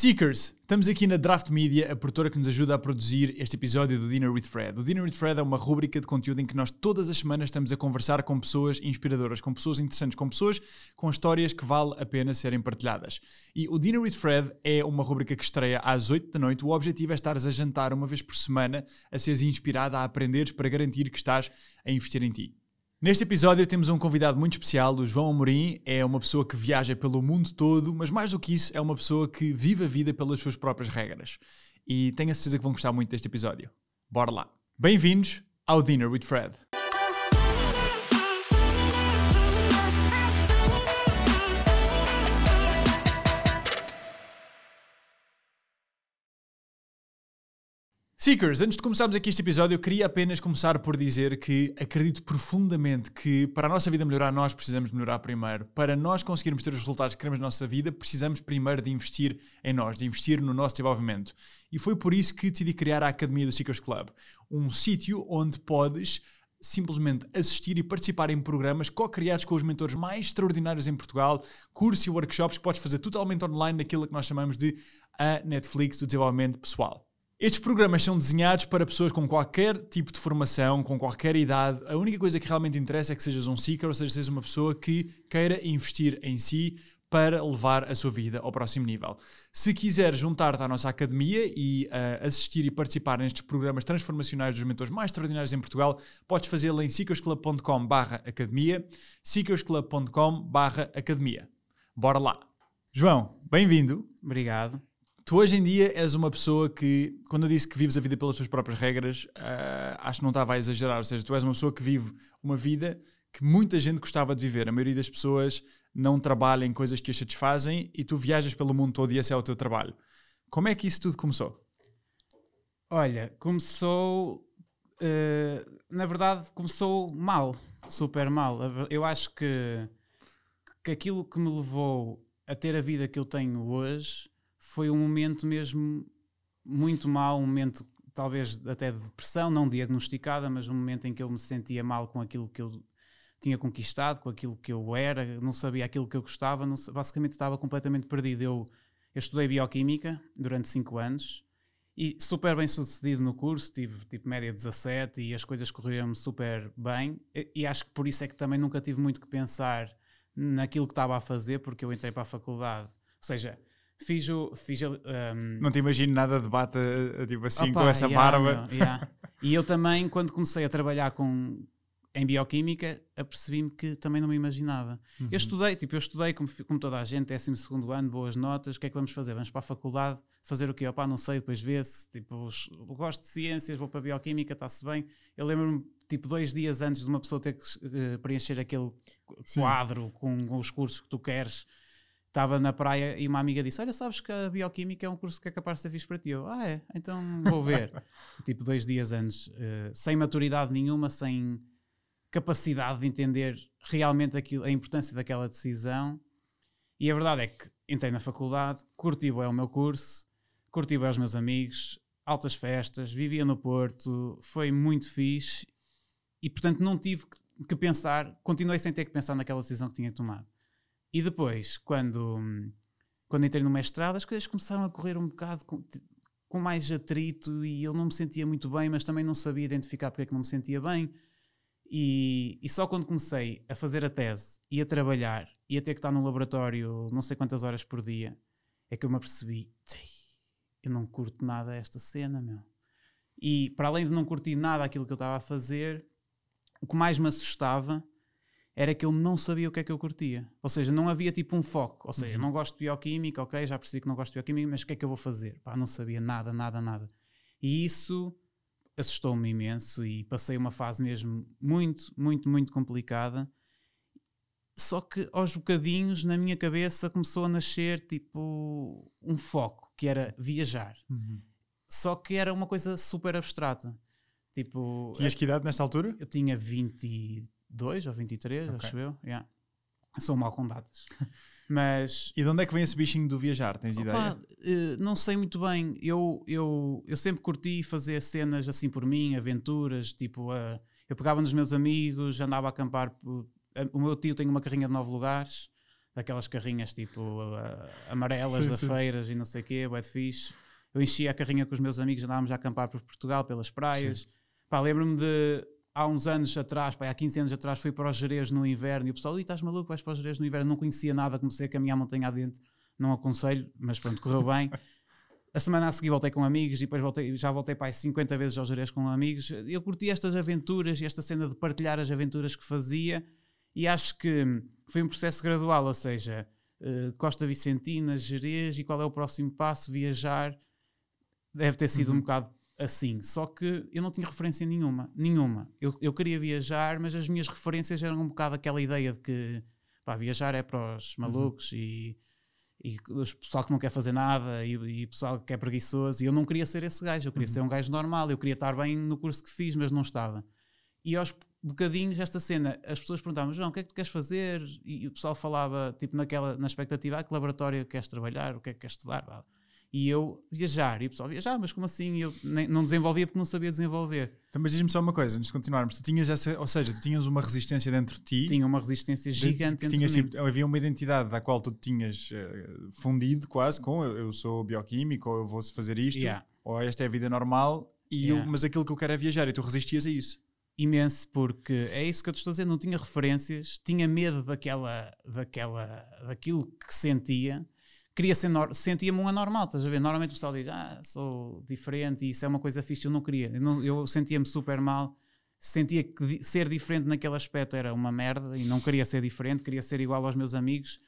Seekers, estamos aqui na Draft Media, a produtora que nos ajuda a produzir este episódio do Dinner with Fred. O Dinner with Fred é uma rubrica de conteúdo em que nós todas as semanas estamos a conversar com pessoas inspiradoras, com pessoas interessantes, com pessoas com histórias que vale a pena serem partilhadas. E o Dinner with Fred é uma rubrica que estreia às 8 da noite. O objetivo é estares a jantar uma vez por semana, a seres inspirada, a aprenderes para garantir que estás a investir em ti. Neste episódio temos um convidado muito especial, o João Amorim. É uma pessoa que viaja pelo mundo todo, mas mais do que isso, é uma pessoa que vive a vida pelas suas próprias regras. E tenho a certeza que vão gostar muito deste episódio. Bora lá! Bem-vindos ao Dinner with Fred. Seekers, antes de começarmos aqui este episódio, eu queria apenas começar por dizer que acredito profundamente que para a nossa vida melhorar, nós precisamos melhorar primeiro. Para nós conseguirmos ter os resultados que queremos na nossa vida, precisamos primeiro de investir em nós, de investir no nosso desenvolvimento. E foi por isso que decidi criar a Academia do Seekers Club, um sítio onde podes simplesmente assistir e participar em programas co-criados com os mentores mais extraordinários em Portugal, cursos e workshops que podes fazer totalmente online naquilo que nós chamamos de a Netflix do desenvolvimento pessoal. Estes programas são desenhados para pessoas com qualquer tipo de formação, com qualquer idade. A única coisa que realmente interessa é que sejas um seeker, ou seja, sejas uma pessoa que queira investir em si para levar a sua vida ao próximo nível. Se quiser juntar-te à nossa academia e uh, assistir e participar nestes programas transformacionais dos mentores mais extraordinários em Portugal, podes fazê-lo em seekersclub.com academia, seekersclub.com academia. Bora lá! João, bem-vindo. Obrigado. Tu hoje em dia és uma pessoa que, quando eu disse que vives a vida pelas tuas próprias regras, uh, acho que não estava a exagerar. Ou seja, tu és uma pessoa que vive uma vida que muita gente gostava de viver. A maioria das pessoas não trabalha em coisas que as satisfazem e tu viajas pelo mundo todo e esse é o teu trabalho. Como é que isso tudo começou? Olha, começou. Uh, na verdade, começou mal, super mal. Eu acho que, que aquilo que me levou a ter a vida que eu tenho hoje foi um momento mesmo muito mau, um momento talvez até de depressão, não diagnosticada, mas um momento em que eu me sentia mal com aquilo que eu tinha conquistado, com aquilo que eu era, não sabia aquilo que eu gostava, não, basicamente estava completamente perdido. Eu, eu estudei bioquímica durante 5 anos e super bem sucedido no curso, tive tipo média 17 e as coisas corriam-me super bem e, e acho que por isso é que também nunca tive muito que pensar naquilo que estava a fazer, porque eu entrei para a faculdade, ou seja, Fiz o. Fiz, um... Não te imagino nada de bata eh, tipo assim, Opa, com essa yeah, barba. Yeah. E eu também, quando comecei a trabalhar com, em bioquímica, apercebi-me que também não me imaginava. Uhum. Eu estudei, tipo, eu estudei como, como toda a gente, 12 ano, boas notas, o que é que vamos fazer? Vamos para a faculdade, fazer o quê? Opá, não sei, depois vê-se. Tipo, gosto de ciências, vou para a bioquímica, está-se bem. Eu lembro-me, tipo, dois dias antes de uma pessoa ter que uh, preencher aquele quadro com os cursos que tu queres estava na praia e uma amiga disse: Olha, sabes que a bioquímica é um curso que é capaz de ser fixe para ti. Eu, ah, é? Então vou ver. tipo, dois dias antes, uh, sem maturidade nenhuma, sem capacidade de entender realmente aquilo, a importância daquela decisão. E a verdade é que entrei na faculdade, curti é o meu curso, curti é os meus amigos, altas festas, vivia no Porto, foi muito fixe e, portanto, não tive que pensar, continuei sem ter que pensar naquela decisão que tinha tomado e depois, quando, quando entrei no mestrado, as coisas começaram a correr um bocado com, com mais atrito e eu não me sentia muito bem, mas também não sabia identificar porque é que não me sentia bem. E, e, só quando comecei a fazer a tese e a trabalhar e a ter que estar no laboratório não sei quantas horas por dia, é que eu me apercebi: eu não curto nada esta cena, meu. E para além de não curtir nada aquilo que eu estava a fazer, o que mais me assustava era que eu não sabia o que é que eu curtia. Ou seja, não havia tipo um foco. Ou seja, uhum. não gosto de bioquímica, ok, já percebi que não gosto de bioquímica, mas o que é que eu vou fazer? Pá, não sabia nada, nada, nada. E isso assustou-me imenso e passei uma fase mesmo muito, muito, muito complicada. Só que aos bocadinhos na minha cabeça começou a nascer tipo um foco, que era viajar. Uhum. Só que era uma coisa super abstrata. Tipo, Tinhas é que idade nesta altura? Eu tinha 23. 22 ou 23, okay. acho eu. Yeah. Sou mal com datas. Mas... E de onde é que vem esse bichinho do viajar? Tens opa, ideia? Eh, não sei muito bem. Eu, eu, eu sempre curti fazer cenas assim por mim, aventuras. Tipo, uh, eu pegava nos meus amigos, andava a acampar. Eh, o meu tio tem uma carrinha de nove lugares, daquelas carrinhas tipo uh, amarelas sim, da sim. feiras e não sei o quê, bad fish. Eu enchia a carrinha com os meus amigos, andávamos a acampar por Portugal, pelas praias. Pá, lembro-me de há uns anos atrás, há 15 anos atrás, fui para os Jerez no inverno e o pessoal, estás maluco, vais para os Jerez no inverno, não conhecia nada, comecei a caminhar a montanha adentro, não aconselho, mas pronto, correu bem. a semana a seguir voltei com amigos e depois voltei, já voltei para aí 50 vezes aos Jerez com amigos. Eu curti estas aventuras e esta cena de partilhar as aventuras que fazia e acho que foi um processo gradual, ou seja, eh, Costa Vicentina, Jerez e qual é o próximo passo, viajar, deve ter sido uhum. um bocado assim. Só que eu não tinha referência nenhuma, nenhuma. Eu, eu queria viajar, mas as minhas referências eram um bocado aquela ideia de que pá, viajar é para os uhum. malucos uhum. e, e o pessoal que não quer fazer nada e, e o pessoal que é preguiçoso. E eu não queria ser esse gajo, eu queria uhum. ser um gajo normal, eu queria estar bem no curso que fiz, mas não estava. E aos bocadinhos, esta cena, as pessoas perguntavam, João, o que é que tu queres fazer? E o pessoal falava, tipo, naquela, na expectativa, ah, que laboratório queres trabalhar, o que é que queres estudar? e eu viajar. E o pessoal viajar, mas como assim? Eu nem, não desenvolvia porque não sabia desenvolver. Então, mas diz-me só uma coisa, antes de continuarmos. Tu tinhas essa, ou seja, tu tinhas uma resistência dentro de ti. Tinha uma resistência gigante de, tinhas, tipo, Havia uma identidade da qual tu tinhas uh, fundido quase com eu, eu, sou bioquímico, ou eu vou fazer isto, yeah. ou esta é a vida normal, e yeah. eu, mas aquilo que eu quero é viajar. E tu resistias a isso imenso porque é isso que eu te estou a dizer, não tinha referências, tinha medo daquela, daquela, daquilo que sentia queria ser, sentia-me um anormal, estás a ver? Normalmente o pessoal diz, ah, sou diferente e isso é uma coisa fixe, eu não queria, eu, eu sentia-me super mal, sentia que ser diferente naquele aspecto era uma merda e não queria ser diferente, queria ser igual aos meus amigos,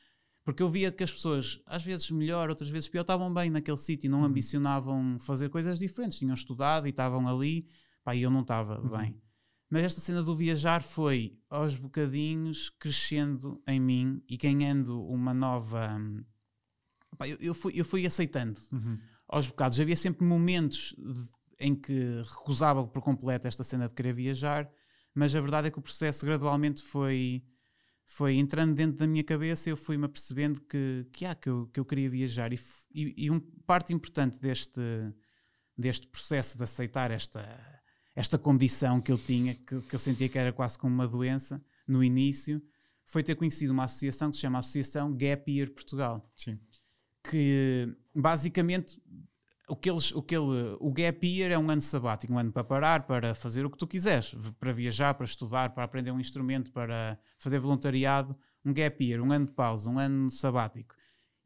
porque eu via que as pessoas, às vezes melhor, outras vezes pior, estavam bem naquele sítio e não uhum. ambicionavam fazer coisas diferentes, tinham estudado e estavam ali, pá, e eu não estava uhum. bem. Mas esta cena do viajar foi aos bocadinhos crescendo em mim e ganhando uma nova hum, Epá, eu, eu, fui, eu fui aceitando uhum. aos bocados. Havia sempre momentos de, em que recusava por completo esta cena de querer viajar, mas a verdade é que o processo gradualmente foi foi entrando dentro da minha cabeça eu fui-me apercebendo que, que, ah, que, eu, que eu queria viajar e, e, e um parte importante deste, deste processo de aceitar esta, esta condição que eu tinha, que, que eu sentia que era quase como uma doença no início, foi ter conhecido uma associação que se chama Associação Gap Year Portugal. Sim que basicamente o que eles, o que ele, o gap year é um ano sabático, um ano para parar, para fazer o que tu quiseres, para viajar, para estudar, para aprender um instrumento, para fazer voluntariado, um gap year, um ano de pausa, um ano sabático.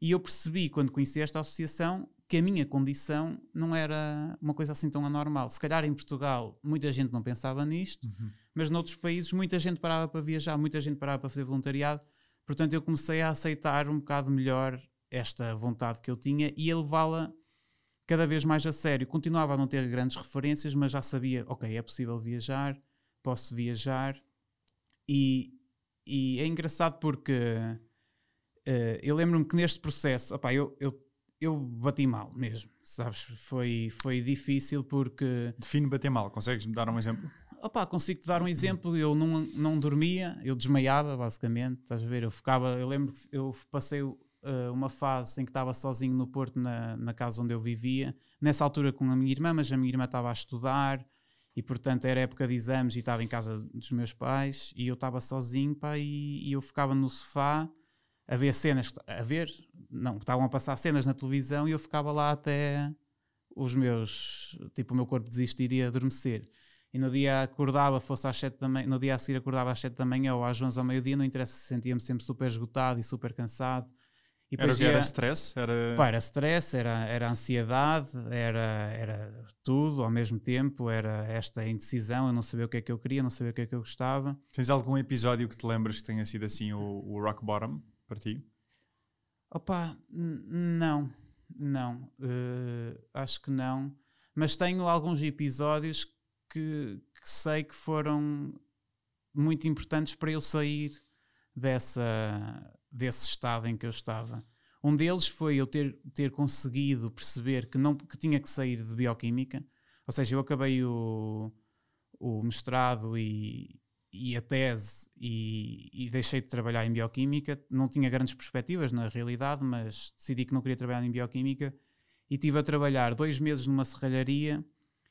E eu percebi quando conheci esta associação que a minha condição não era uma coisa assim tão anormal. Se calhar em Portugal muita gente não pensava nisto, uhum. mas noutros países muita gente parava para viajar, muita gente parava para fazer voluntariado. Portanto, eu comecei a aceitar um bocado melhor esta vontade que eu tinha e a levá-la cada vez mais a sério. Continuava a não ter grandes referências, mas já sabia, ok, é possível viajar, posso viajar. E, e é engraçado porque uh, eu lembro-me que neste processo, opa, eu, eu, eu bati mal mesmo, sabes? Foi, foi difícil porque... Define bater mal, consegues-me dar um exemplo? Opa, consigo-te dar um exemplo, eu não, não dormia, eu desmaiava basicamente, estás a ver? Eu ficava, eu lembro que eu passei uh, uma fase em que estava sozinho no Porto, na, na casa onde eu vivia. Nessa altura com a minha irmã, mas a minha irmã estava a estudar e, portanto, era época de exames e estava em casa dos meus pais e eu estava sozinho pá, e, e eu ficava no sofá a ver cenas, a ver, não, estavam a passar cenas na televisão e eu ficava lá até os meus, tipo, o meu corpo desistir e adormecer. E no dia acordava, fosse às 7 da manhã, no dia a seguir acordava às 7 da manhã ou às 11 ao meio-dia, não interessa se sentia-me sempre super esgotado e super cansado. E era, era stress? Era... Pá, era stress, era, era ansiedade, era, era tudo ao mesmo tempo, era esta indecisão, eu não sabia o que é que eu queria, não sabia o que é que eu gostava. Tens algum episódio que te lembras que tenha sido assim o, o rock bottom para ti? Opa, não, não, uh, acho que não, mas tenho alguns episódios que, que sei que foram muito importantes para eu sair dessa desse estado em que eu estava. Um deles foi eu ter, ter conseguido perceber que, não, que tinha que sair de bioquímica, ou seja, eu acabei o, o mestrado e, e a tese e, e, deixei de trabalhar em bioquímica. Não tinha grandes perspectivas na realidade, mas decidi que não queria trabalhar em bioquímica e tive a trabalhar dois meses numa serralharia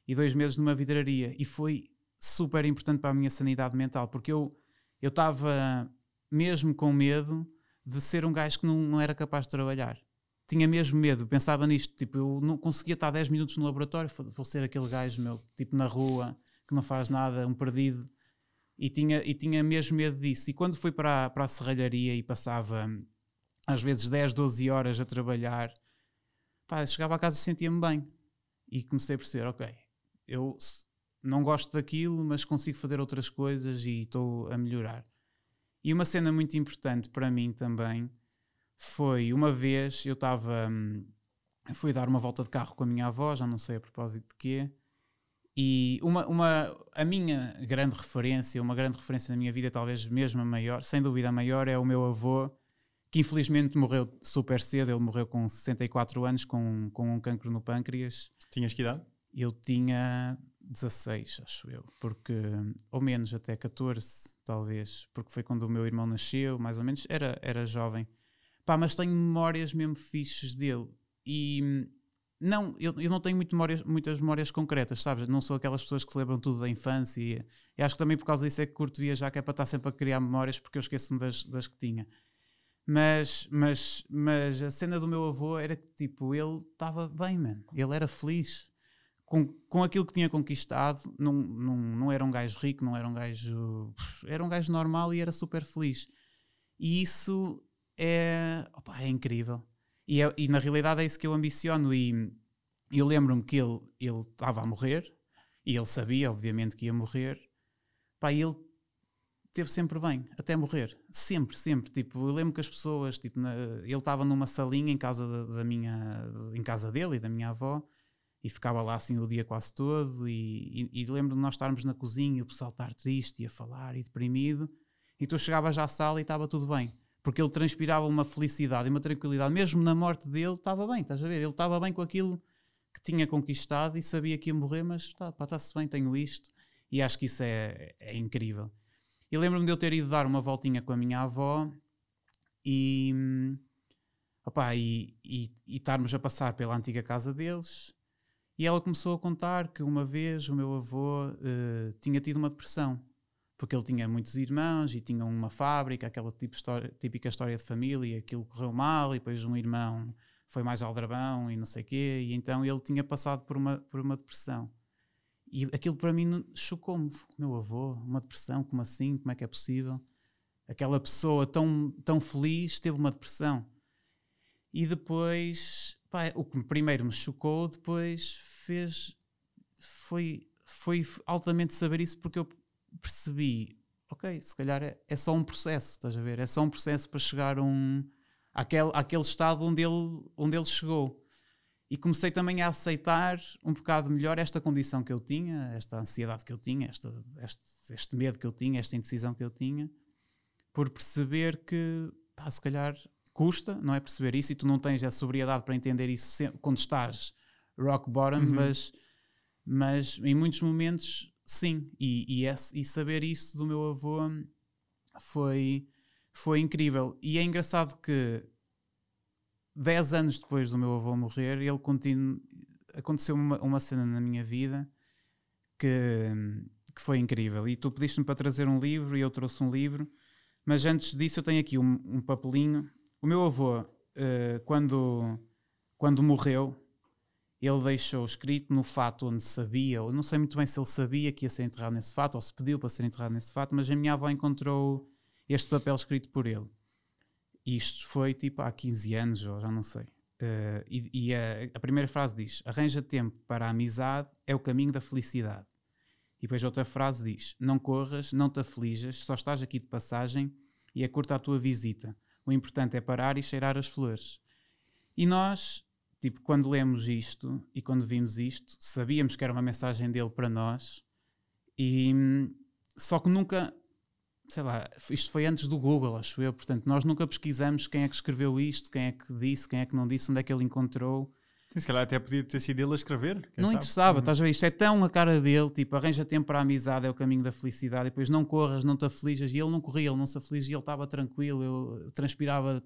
e dois meses numa vidraria e foi super importante para a minha sanidade mental porque eu eu estava mesmo com medo de ser um gajo que não, não era capaz de trabalhar. Tinha mesmo medo, pensava nisto, tipo, eu não conseguia estar 10 minutos no laboratório, vou ser aquele gajo meu, tipo na rua, que não faz nada, um perdido. E tinha, e tinha mesmo medo disso. E quando fui para, a, para a serralharia e passava às vezes 10, 12 horas a trabalhar, pá, chegava a casa e sentia-me bem. E comecei a perceber, ok, eu não gosto daquilo, mas consigo fazer outras coisas e estou a melhorar. E uma cena muito importante para mim também foi uma vez eu estava. Hum, fui dar uma volta de carro com a minha avó, já não sei a propósito de quê. E uma, uma, a minha grande referência, uma grande referência na minha vida, talvez mesmo a maior, sem dúvida a maior, é o meu avô, que infelizmente morreu super cedo. Ele morreu com 64 anos, com, com um cancro no pâncreas. Tinhas que idade? Eu tinha 16, acho eu, porque, ou menos, até 14, talvez, porque foi quando o meu irmão nasceu, mais ou menos, era, era jovem. Pá, mas tenho memórias mesmo fixes dele. E não, eu, eu não tenho muito memórias, muitas memórias concretas, sabes? Não sou aquelas pessoas que se lembram tudo da infância. E, acho que também por causa disso é que curto viajar, que é para estar sempre a criar memórias, porque eu esqueço-me das, das que tinha. Mas, mas, mas a cena do meu avô era que, tipo, ele estava bem, mano. Ele era feliz com, com aquilo que tinha conquistado, não, não, não era um gajo rico, não era um gajo. Era um gajo normal e era super feliz. E isso é, opa, é incrível. E, é, e, na realidade é isso que eu ambiciono. E eu lembro-me que ele estava a morrer, e ele sabia, obviamente, que ia morrer. Pá, ele teve sempre bem, até morrer. Sempre, sempre. Tipo, eu lembro que as pessoas, tipo, na, ele estava numa salinha em casa da, da minha, em casa dele e da minha avó, e ficava lá assim o dia quase todo. E, e, e lembro de nós estarmos na cozinha, o pessoal estar triste e a falar e deprimido. E então tu chegavas à sala e estava tudo bem, porque ele transpirava uma felicidade e uma tranquilidade, mesmo na morte dele, estava bem, estás a ver? Ele estava bem com aquilo que tinha conquistado e sabia que ia morrer, mas está-se tá bem, tenho isto. E acho que isso é, é incrível. E lembro-me de eu ter ido dar uma voltinha com a minha avó e, hum, opá, e, e, e estarmos a passar pela antiga casa deles e ela começou a contar que uma vez o meu avô uh, tinha tido uma depressão, porque ele tinha muitos irmãos e tinha uma fábrica, aquela tipo história, típica história de família, e aquilo correu mal e depois um irmão foi mais aldrabão e não sei o quê, e então ele tinha passado por uma, por uma depressão. E aquilo para mim chocou-me. Meu avô, uma depressão, como assim? Como é que é possível? Aquela pessoa tão, tão feliz teve uma depressão. E depois Pá, o que primeiro me chocou, depois fez. Foi, foi altamente saber isso porque eu percebi: ok, se calhar é, é só um processo, estás a ver? É só um processo para chegar um, àquele, àquele estado onde ele, onde ele chegou. E comecei também a aceitar um bocado melhor esta condição que eu tinha, esta ansiedade que eu tinha, esta, este, este medo que eu tinha, esta indecisão que eu tinha, por perceber que, pá, se calhar custa, não é? Perceber isso e tu não tens a sobriedade para entender isso sempre, quando estás rock bottom, uhum. mas, mas em muitos momentos sim. E, e, esse, e, saber isso do meu avô foi, foi incrível. E é engraçado que 10 anos depois do meu avô morrer, ele continua aconteceu uma, uma cena na minha vida que, que foi incrível. E tu pediste-me para trazer um livro e eu trouxe um livro. Mas antes disso, eu tenho aqui um, um papelinho o meu avô, uh, quando, quando morreu, ele deixou escrito no fato onde sabia, ou não sei muito bem se ele sabia que ia ser enterrado nesse fato, ou se pediu para ser enterrado nesse fato, mas a minha avó encontrou este papel escrito por ele. Isto foi tipo há 15 anos, ou já não sei. Uh, e, e a, a, primeira frase diz: Arranja tempo para a amizade, é o caminho da felicidade. E depois outra frase diz: Não corras, não te aflijas, só estás aqui de passagem e é curta a tua visita. O importante é parar e cheirar as flores. E nós, tipo, quando lemos isto e quando vimos isto, sabíamos que era uma mensagem dele para nós, e hum, só que nunca, sei lá, isto foi antes do Google, acho eu, portanto, nós nunca pesquisamos quem é que escreveu isto, quem é que disse, quem é que não disse, onde é que ele encontrou se calhar até podia ter sido ele a escrever. Não sabe? interessava, uhum. estás a ver? Isto é tão a cara dele, tipo, arranja tempo para a amizade, é o caminho da felicidade, e depois não corras, não te aflijas. E ele não corria, ele não se e ele estava tranquilo, eu transpirava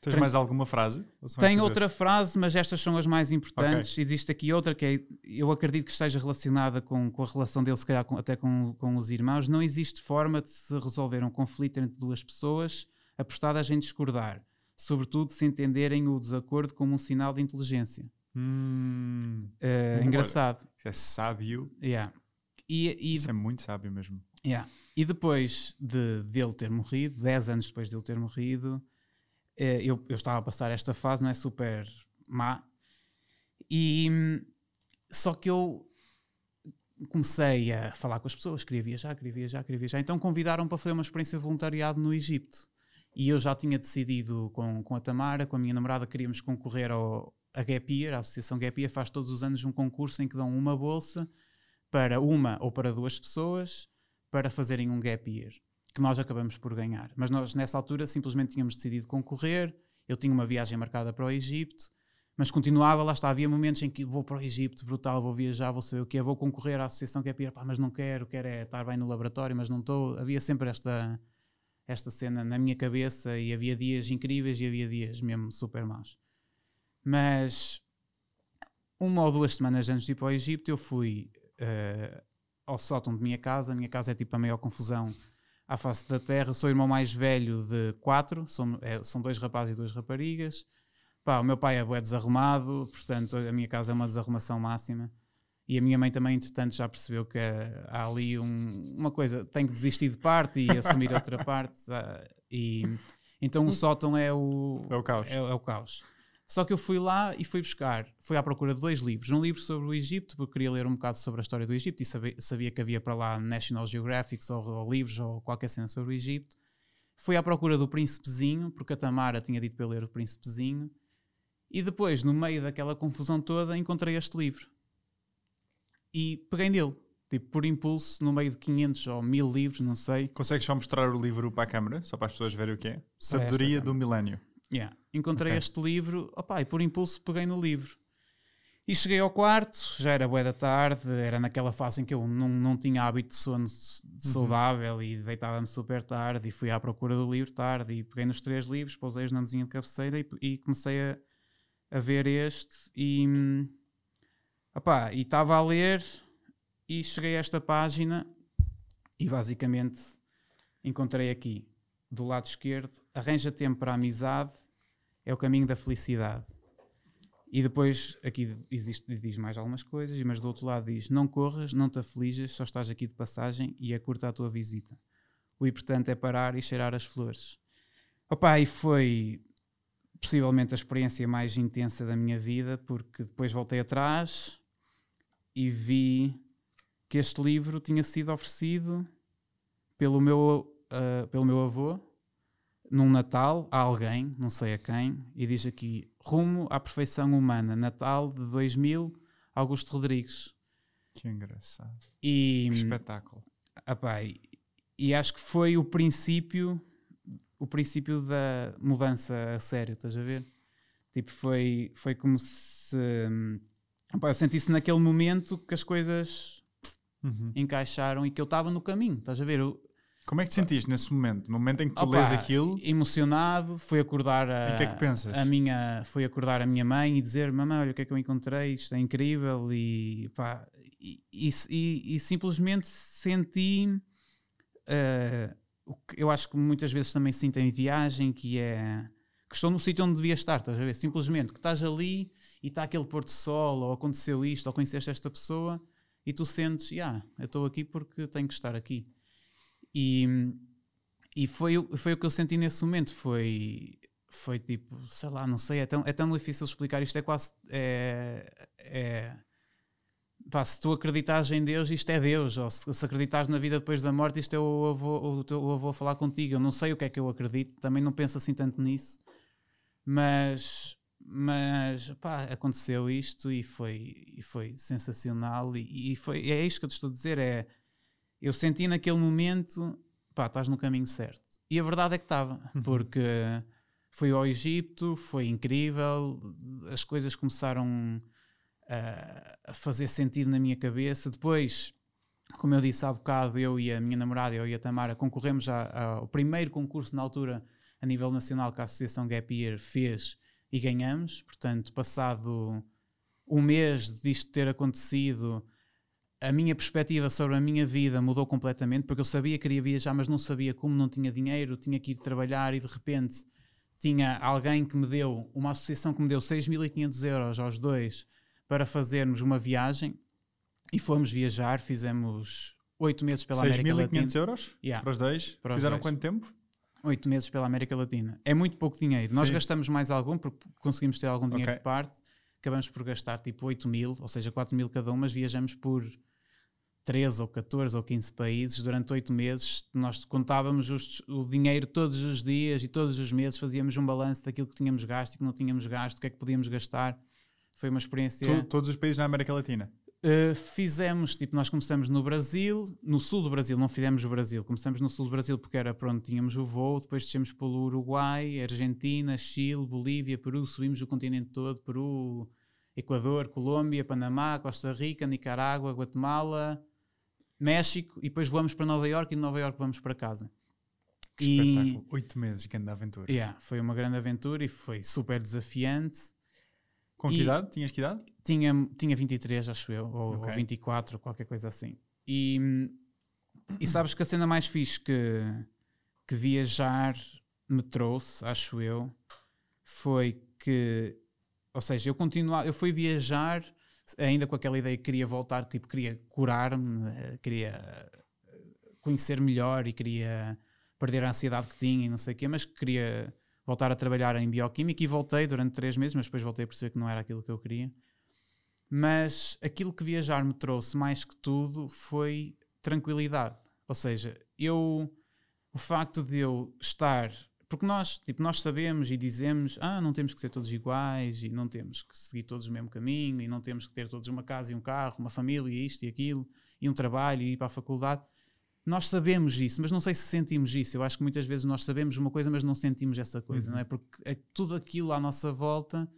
Tens mais alguma frase? É Tem outra frase, mas estas são as mais importantes. Okay. Existe aqui outra que é, eu acredito que esteja relacionada com, com a relação dele, se calhar com, até com, com os irmãos. Não existe forma de se resolver um conflito entre duas pessoas apostadas em discordar sobretudo se entenderem o desacordo como um sinal de inteligência. Hum, uh, engraçado. é sábio. Yeah. E, e, Isso é muito sábio mesmo. Yeah. E depois de, dele ter morrido, 10 anos depois dele ele ter morrido, eh, eu, eu estava a passar esta fase, não é? Super má. E hum, só que eu comecei a falar com as pessoas, queria viajar, queria viajar, queria viajar. Então convidaram para fazer uma experiência de voluntariado no Egito e eu já tinha decidido com, com a Tamara, com a minha namorada, queríamos concorrer ao, a a Associação Gapier faz todos os anos um concurso em que dão uma bolsa para uma ou para duas pessoas para fazerem um Gap Year, que nós acabamos por ganhar. Mas nós, nessa altura, simplesmente tínhamos decidido concorrer, eu tinha uma viagem marcada para o Egito, mas continuava, lá está, havia momentos em que vou para o Egito, brutal, vou viajar, vou saber o que é, vou concorrer à Associação Gap Year, pá, mas não quero, quero é estar bem no laboratório, mas não estou, havia sempre esta esta cena na minha cabeça e havia dias incríveis e havia dias mesmo super maus. Mas uma ou duas semanas antes de ir para o Egito, eu fui uh, ao sótão de minha casa. A minha casa é tipo a maior confusão à face da terra. sou o irmão mais velho de quatro, são, é, são dois rapazes e duas raparigas. Pá, o meu pai é desarrumado, portanto a minha casa é uma desarrumação máxima. E a minha mãe também, entretanto, já percebeu que eh, há ali um, uma coisa, tem que desistir de parte e assumir outra parte. Ah, e, então o hum. sótão é o, é o caos. É, é, o caos. Só que eu fui lá e fui buscar, fui à procura de dois livros. Um livro sobre o Egito, porque queria ler um bocado sobre a história do Egito e sabia, sabia que havia para lá National Geographic ou, ou livros ou qualquer cena sobre o Egito. Fui à procura do Príncipezinho, porque a Tamara tinha dito para eu ler o Príncipezinho. E depois, no meio daquela confusão toda, encontrei este livro e peguei nele. Tipo, por impulso, no meio de 500 ou 1000 livros, não sei. Consegues só mostrar o livro para a câmara, só para as pessoas verem o que é? Sabedoria do milénio Yeah. Encontrei okay. este livro, opa e por impulso peguei no livro. E cheguei ao quarto, já era boa da tarde, era naquela fase em que eu não, não tinha hábito de sono uhum. saudável uhum. e deitava-me super tarde e fui à procura do livro tarde e peguei nos três livros, pousei-os na mesinha de cabeceira e, e comecei a, a ver este e... Hum, Opa, e estava a ler e cheguei a esta página e basicamente encontrei aqui, do lado esquerdo, arranja tempo para a amizade, é o caminho da felicidade. E depois aqui existe, diz mais algumas coisas, mas do outro lado diz: Não corras, não te aflijas, só estás aqui de passagem e é curta a tua visita. O importante é parar e cheirar as flores. Opa, e foi possivelmente a experiência mais intensa da minha vida, porque depois voltei atrás, e vi que este livro tinha sido oferecido pelo meu, uh, pelo meu avô num Natal a alguém, não sei a quem, e diz aqui: Rumo à Perfeição Humana, Natal de 2000, Augusto Rodrigues. Que engraçado. E, que espetáculo. Ah, e acho que foi o princípio o princípio da mudança a sério, estás a ver? Tipo, foi, foi como se hum, Pá, eu senti se naquele momento que as coisas uhum. encaixaram e que eu estava no caminho, estás a ver? Eu, como é que te sentiste nesse momento? No momento em que tu Opa, lês aquilo? Emocionado, fui acordar a, que é que a minha, fui acordar a minha mãe e dizer: Mamãe, olha o que é que eu encontrei, isto é incrível. E, pá, e, e, e, e simplesmente senti. Uh, o que eu acho que muitas vezes também sinto em viagem, que é que estou no sítio onde devia estar, estás a ver? Simplesmente que estás ali e está aquele pôr do sol, ou aconteceu isto, ou conheceste esta pessoa, e tu sentes, já, yeah, eu estou aqui porque tenho que estar aqui. E, e foi, foi o que eu senti nesse momento, foi, foi tipo, sei lá, não sei, é tão, é tão difícil explicar, isto é quase, é, é pá, se tu acreditares em Deus, isto é Deus, ou se, se acreditares na vida depois da morte, isto é o avô, o teu avô a falar contigo, eu não sei o que é que eu acredito, também não penso assim tanto nisso, mas mas pá, aconteceu isto e foi, e foi sensacional e, e foi, é isto que eu te estou a dizer é, eu senti naquele momento pá, estás no caminho certo e a verdade é que estava, uhum. porque fui ao Egito, foi incrível as coisas começaram a, a fazer sentido na minha cabeça, depois como eu disse há bocado, eu e a minha namorada eu e a Tamara concorremos a, a, ao primeiro concurso na altura a nível nacional que a Associação Gap Year fez e ganhamos. Portanto, passado um mês disto ter acontecido, a minha perspectiva sobre a minha vida mudou completamente, porque eu sabia que queria viajar, mas não sabia como, não tinha dinheiro, tinha que ir trabalhar e de repente tinha alguém que me deu, uma associação que me deu 6.500 euros aos dois para fazermos uma viagem e fomos viajar, fizemos oito meses pela América Latina. 6.500 euros? Yeah. Para os dois? Para os Fizeram dois. quanto tempo? oito meses pela América Latina. É muito pouco dinheiro. Sim. Nós gastamos mais algum porque conseguimos ter algum dinheiro okay. de parte. Acabamos por gastar tipo 8 mil, ou seja, 4 mil cada um, mas viajamos por 13 ou 14 ou 15 países durante 8 meses. Nós contávamos os, o dinheiro todos os dias e todos os meses fazíamos um balanço daquilo que tínhamos gasto e que não tínhamos gasto, o que é que podíamos gastar. Foi uma experiência. Tu, todos os países na América Latina? Uh, fizemos, tipo, nós começamos no Brasil, no sul do Brasil, não fizemos o Brasil, começamos no sul do Brasil porque era pronto, tínhamos o voo, depois descemos pelo Uruguai, Argentina, Chile, Bolívia, Peru, subimos o continente todo, Peru, Equador, Colômbia, Panamá, Costa Rica, Nicarágua, Guatemala, México, e depois voamos para Nova Iorque e de Nova Iorque vamos para casa. Que e... espetáculo, oito meses, grande aventura. Yeah, foi uma grande aventura e foi super desafiante com que e idade? Tinhas que idade? Tinha, tinha 23, acho eu, ou, okay. ou 24, qualquer coisa assim. E, e sabes que a cena mais fixe que, que viajar me trouxe, acho eu, foi que, ou seja, eu continuava, eu fui viajar ainda com aquela ideia que queria voltar, tipo, queria curar-me, eh, queria eh, conhecer melhor e queria perder a ansiedade que tinha e não sei o quê, mas queria voltar a trabalhar em bioquímica e voltei durante três meses, mas depois voltei a perceber que não era aquilo que eu queria. Mas aquilo que viajar me trouxe mais que tudo foi tranquilidade. Ou seja, eu o facto de eu estar porque nós, tipo, nós sabemos e dizemos, ah, não temos que ser todos iguais e não temos que seguir todos o mesmo caminho e não temos que ter todos uma casa e um carro, uma família e isto e aquilo e um trabalho e ir para a faculdade nós sabemos isso, mas não sei se sentimos isso. Eu acho que muitas vezes nós sabemos uma coisa, mas não sentimos essa coisa, uhum. não é? Uhum. Porque é tudo aquilo à nossa volta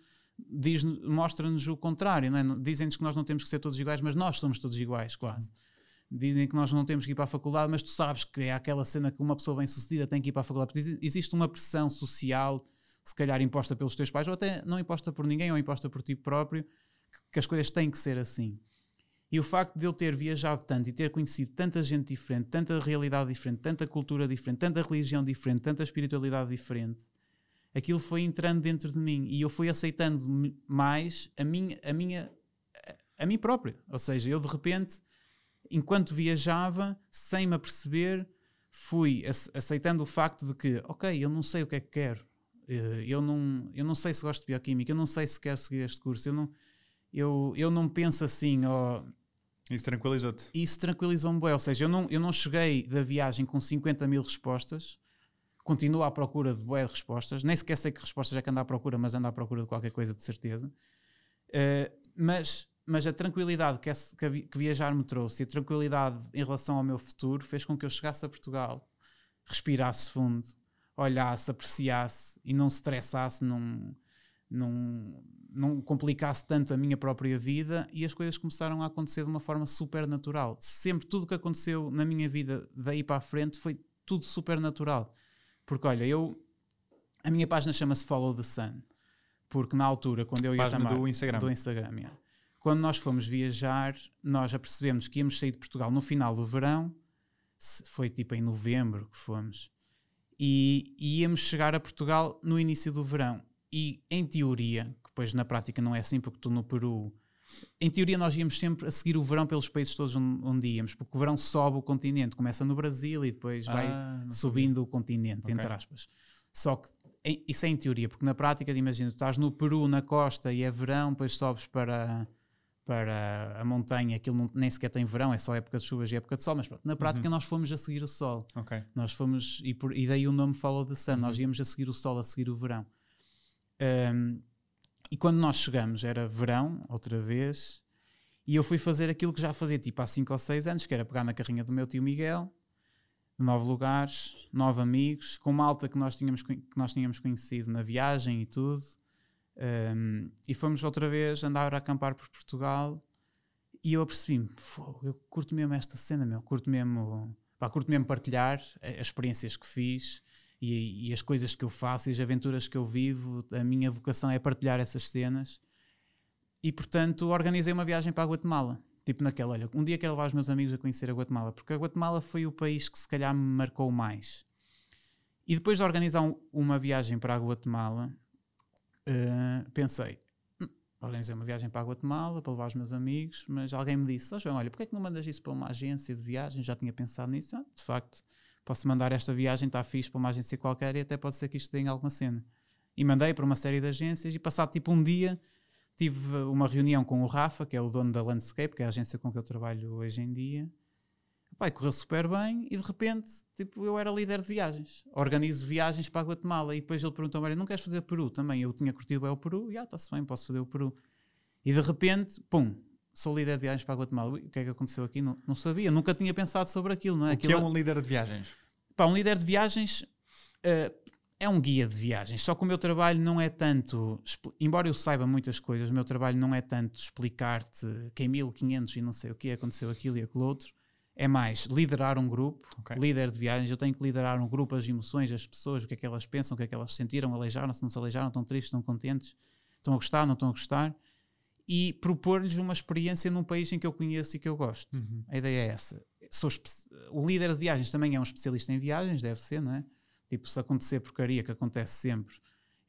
mostra-nos o contrário, não é? Dizem-nos que nós não temos que ser todos iguais, mas nós somos todos iguais, quase. Uhum. Dizem que nós não temos que ir para a faculdade, mas tu sabes que é aquela cena que uma pessoa bem-sucedida tem que ir para a faculdade. Porque existe uma pressão social, se calhar imposta pelos teus pais, ou até não imposta por ninguém, ou imposta por ti próprio, que, que as coisas têm que ser assim. E o facto de eu ter viajado tanto e ter conhecido tanta gente diferente, tanta realidade diferente, tanta cultura diferente, tanta religião diferente, tanta espiritualidade diferente, aquilo foi entrando dentro de mim e eu fui aceitando mais a minha a minha a mim próprio. Ou seja, eu de repente, enquanto viajava, sem me aperceber, fui aceitando o facto de que, ok, eu não sei o que é que quero. Eh, eu não, eu não sei se gosto de bioquímica, eu não sei se quero seguir este curso, eu não, eu, eu não penso assim, oh, isso tranquilizou-te? Isso tranquilizou-me bem, ou seja, eu não, eu não cheguei da viagem com 50 mil respostas, continuo à procura de boas respostas, nem sequer sei que respostas é que ando à procura, mas ando à procura de qualquer coisa de certeza. Uh, mas, mas a tranquilidade que, esse, que viajar me trouxe e a tranquilidade em relação ao meu futuro fez com que eu chegasse a Portugal, respirasse fundo, olhasse, apreciasse e não se estressasse, não não, não complicasse tanto a minha própria vida e as coisas começaram a acontecer de uma forma super natural. Sempre tudo o que aconteceu na minha vida daí para a frente foi tudo super natural. Porque olha, eu a minha página chama-se Follow the Sun, porque na altura quando eu ia página Tamar, do Instagram, do Instagram yeah. quando nós fomos viajar, nós já percebemos que íamos sair de Portugal no final do verão, foi tipo em novembro que fomos. E, e íamos chegar a Portugal no início do verão e em teoria, que depois na prática não é assim, porque tu no Peru. Em teoria, nós íamos sempre a seguir o verão pelos países todos onde íamos, porque o verão sobe o continente, começa no Brasil e depois vai ah, subindo o continente, okay. entre aspas. Só que em, isso é em teoria, porque na prática, imagina, tu estás no Peru, na costa, e é verão, depois sobes para, para a montanha, aquilo não, nem sequer tem verão, é só época de chuvas e época de sol, mas pronto, na uhum. prática uhum. nós fomos a seguir o sol. Okay. Nós fomos, e, por, e daí o nome falou de Sun, uhum. nós íamos a seguir o sol, a seguir o verão. Um, e quando nós chegamos, era verão, outra vez, e eu fui fazer aquilo que já fazia tipo há 5 ou 6 anos, que era pegar na carrinha do meu tio Miguel, nove lugares, nove amigos, com malta que nós tínhamos, que nós tínhamos conhecido na viagem e tudo. Um, e fomos outra vez andar a acampar por Portugal e eu apercebi-me, eu curto mesmo esta cena, meu, curto mesmo, pá, curto mesmo partilhar eh, as experiências que fiz, e, e, as coisas que eu faço e as aventuras que eu vivo, a minha vocação é partilhar essas cenas. E portanto, organizei uma viagem para a Guatemala. Tipo naquela, olha, um dia quero levar os meus amigos a conhecer a Guatemala, porque a Guatemala foi o país que se calhar me marcou mais. E depois de organizar um, uma viagem para a Guatemala, uh, pensei, hum, organizei uma viagem para a Guatemala para levar os meus amigos, mas alguém me disse, oh, João, olha, porquê é que não mandas isso para uma agência de viagens? Já tinha pensado nisso, ah, de facto, posso mandar esta viagem, está fixe para uma agência qualquer e até pode ser que isto tenha alguma cena. E mandei para uma série de agências e passado tipo um dia tive uma reunião com o Rafa, que é o dono da Landscape, que é a agência com que eu trabalho hoje em dia. Pai, correu super bem e de repente tipo, eu era líder de viagens. Organizo viagens para a Guatemala e depois ele perguntou-me: Olha, não queres fazer Peru também? Eu tinha curtido bem o Peru, já ah, está-se bem, posso fazer o Peru. E de repente, pum, sou líder de viagens para a Guatemala. O que é que aconteceu aqui? Não, não sabia, nunca tinha pensado sobre aquilo, não é? O aquilo que é, é um líder de viagens? Pá, um líder de viagens uh, é um guia de viagens, só que o meu trabalho não é tanto, embora eu saiba muitas coisas, o meu trabalho não é tanto explicar-te que em 1500 e não sei o que aconteceu aquilo e aquilo outro, é mais liderar um grupo, okay. líder de viagens, eu tenho que liderar um grupo, as emoções das pessoas, o que é que elas pensam, o que é que elas sentiram, aleijaram-se, não se aleijaram, estão tristes, estão contentes, estão a gostar, não estão a gostar e propor-lhes uma experiência num país em que eu conheço e que eu gosto. Uhum. A ideia é essa. Sou o líder de viagens também é um especialista em viagens, deve ser, não é? Tipo, se acontecer porcaria, que acontece sempre,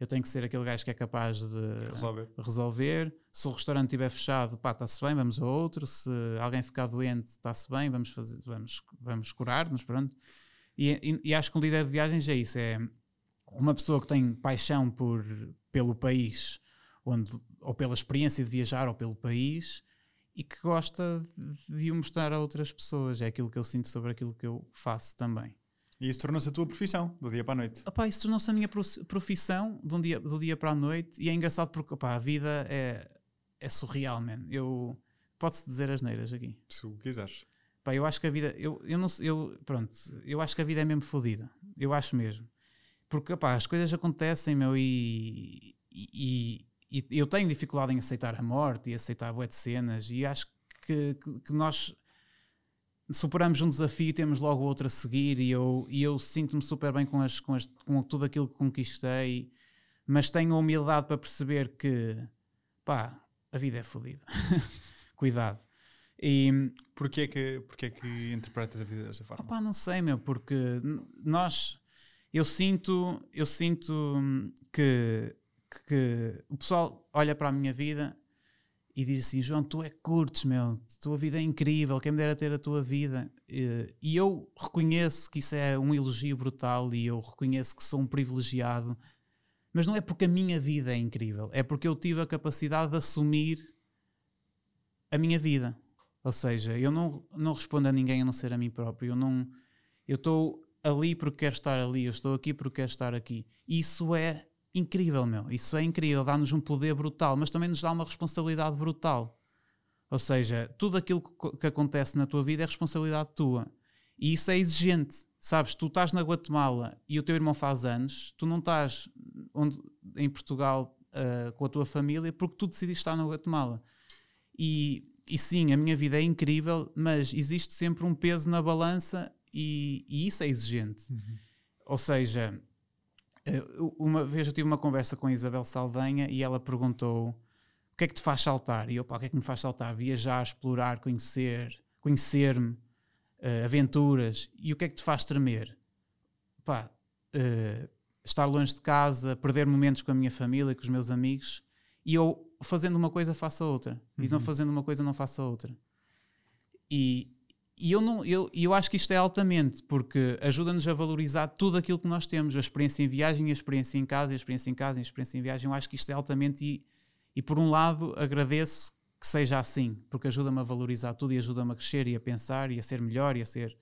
eu tenho que ser aquele gajo que é capaz de resolver. resolver. Se o restaurante estiver fechado, pá, está-se bem, vamos a outro. Se alguém ficar doente, está-se bem, vamos, fazer, vamos, vamos curar-nos, pronto. E, e, e acho que um líder de viagens é isso, é uma pessoa que tem paixão por, pelo país onde, ou pela experiência de viajar ou pelo país, e que gosta de o mostrar a outras pessoas. É aquilo que eu sinto sobre aquilo que eu faço também. E isso tornou-se a tua profissão, do dia para a noite. Opa, isso tornou-se a minha profissão, de um dia, do dia para a noite, e é engraçado porque opa, a vida é, é surreal, man. Eu, pode-se dizer as neiras aqui. Se o quiseres. Pá, eu acho que a vida, eu, eu não eu, pronto, eu acho que a vida é mesmo fodida. Eu acho mesmo. Porque, pá, as coisas acontecem, meu, e, e, e eu tenho dificuldade em aceitar a morte e aceitar bué de cenas, e acho que, que, que nós superamos um desafio e temos logo outro a seguir e eu, e eu sinto-me super bem com, as, com, as, com tudo aquilo que conquistei, mas tenho a humildade para perceber que, pá, a vida é fodida. Cuidado. E, porquê, é que, porquê é que interpretas a vida dessa forma? Opá, não sei, meu, porque nós... Eu sinto, eu sinto hum, que que o pessoal olha para a minha vida e diz assim: João, tu é curto curtes, meu, tua vida é incrível, quem me dera ter a tua vida. E eu reconheço que isso é um elogio brutal e eu reconheço que sou um privilegiado, mas não é porque a minha vida é incrível, é porque eu tive a capacidade de assumir a minha vida. Ou seja, eu não, não respondo a ninguém a não ser a mim próprio. Eu não eu estou ali porque quero estar ali, eu estou aqui porque quero estar aqui. Isso é incrível, meu. Isso é incrível, dá-nos um poder brutal, mas também nos dá uma responsabilidade brutal. Ou seja, tudo aquilo que, acontece na tua vida é responsabilidade tua. E isso é exigente. Sabes, tu estás na Guatemala e o teu irmão faz anos, tu não estás onde, em Portugal uh, com a tua família porque tu decidiste estar na Guatemala. E, e sim, a minha vida é incrível, mas existe sempre um peso na balança e, e isso é exigente. Uhum. Ou seja, eh, uma vez eu tive uma conversa com a Isabel Saldanha e ela perguntou o que é que te faz saltar? E eu, pá, o que é que me faz saltar? Viajar, explorar, conhecer, conhecer-me, uh, aventuras. E o que é que te faz tremer? Pá, uh, estar longe de casa, perder momentos com a minha família, com os meus amigos. E eu, fazendo uma coisa, faço a outra. Uhum. E não uhum. fazendo uma coisa, não faço a outra. E e eu, não, eu, eu acho que isto é altamente, porque ajuda-nos a valorizar tudo aquilo que nós temos, a experiência em viagem, a experiência em casa, a experiência em casa, a experiência em viagem. Eu acho que isto é altamente e, e por um lado, agradeço que seja assim, porque ajuda-me a valorizar tudo e ajuda-me a crescer e a pensar e a ser melhor e a ser.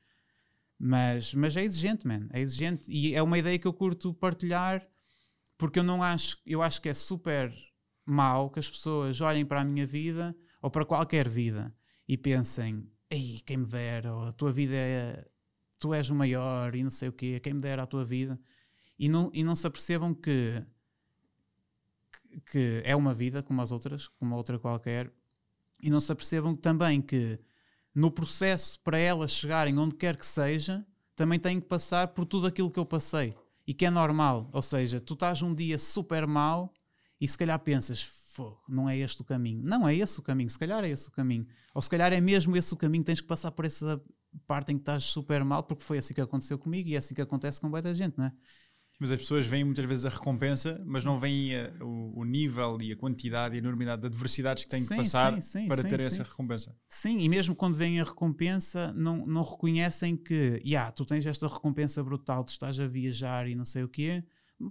Mas, mas é exigente, man. É exigente e é uma ideia que eu curto partilhar, porque eu não acho, eu acho que é super mal que as pessoas olhem para a minha vida ou para qualquer vida e pensem Ei, quem me dera, ou a tua vida é, tu és o maior e não sei o quê, quem me dera a tua vida, e não, e não se apercebam que, que é uma vida como as outras, como outra qualquer, e não se apercebam também que no processo para elas chegarem onde quer que seja, também têm que passar por tudo aquilo que eu passei e que é normal. Ou seja, tu estás um dia super mal e se calhar pensas, fogo, não é este o caminho. Não é esse o caminho, se calhar é esse o caminho. Ou se calhar é mesmo esse o caminho, tens que passar por essa parte em que estás super mal, porque foi assim que aconteceu comigo e é assim que acontece com muita gente, não é? Mas as pessoas veem muitas vezes a recompensa, mas não veem a, eh, o, o, nível e a quantidade e a enormidade de adversidades que têm sim, que passar sim, sim, para ter essa recompensa. Sim, e mesmo quando veem a recompensa, não, não reconhecem que, yeah, tu tens esta recompensa brutal, tu estás a viajar e não sei o quê,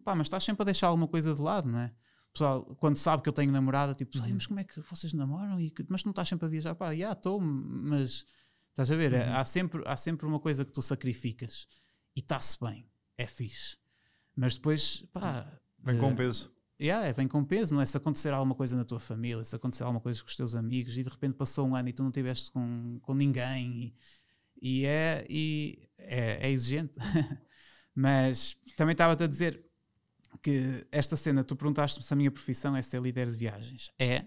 pá, mas estás sempre a deixar alguma coisa de lado, não é? pessoal, quando sabe que eu tenho namorada, tipo, uhum. mas como é que vocês namoram? E que, mas não estás sempre a viajar? Pá, já yeah, estou, mas estás a ver? É, uhum. Há, sempre, há sempre uma coisa que tu sacrificas e está-se bem, é fixe. Mas depois, pá. Uhum. Vem com peso. É, yeah, vem com peso, não é? Se acontecer alguma coisa na tua família, se acontecer alguma coisa com os teus amigos e de repente passou um ano e tu não estiveste com, com ninguém e, e, é, e é, é exigente. mas também estava-te a dizer, que esta cena, tu perguntaste-me se a minha profissão é ser líder de viagens. É,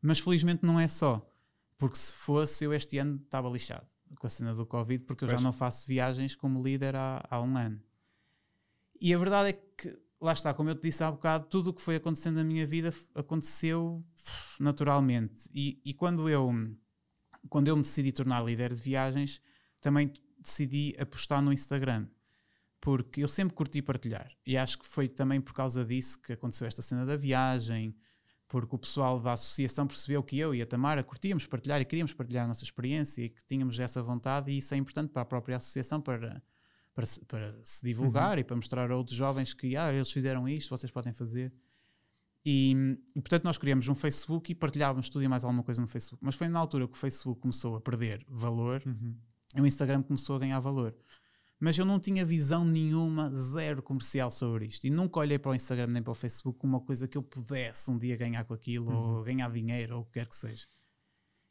mas felizmente não é só. Porque se fosse, eu este ano estava lixado com a cena do Covid, porque eu pois. já não faço viagens como líder há, há um ano. E a verdade é que, lá está, como eu te disse há bocado, tudo o que foi acontecendo na minha vida aconteceu naturalmente. E, e quando, eu, quando eu me decidi tornar líder de viagens, também decidi apostar no Instagram porque eu sempre curti partilhar e acho que foi também por causa disso que aconteceu esta cena da viagem, porque o pessoal da associação percebeu que eu e a Tamara curtíamos partilhar e queríamos partilhar a nossa experiência e que tínhamos essa vontade e isso é importante para a própria associação para, para, para se divulgar uhum. e para mostrar a outros jovens que ah, eles fizeram isto, vocês podem fazer. E, e, portanto nós criamos um Facebook e partilhávamos tudo e mais alguma coisa no Facebook. Mas foi na altura que o Facebook começou a perder valor uhum. e o Instagram começou a ganhar valor mas eu não tinha visão nenhuma, zero comercial sobre isto. E nunca olhei para o Instagram nem para o Facebook como uma coisa que eu pudesse um dia ganhar com aquilo, uhum. ou ganhar dinheiro, ou o que quer que seja.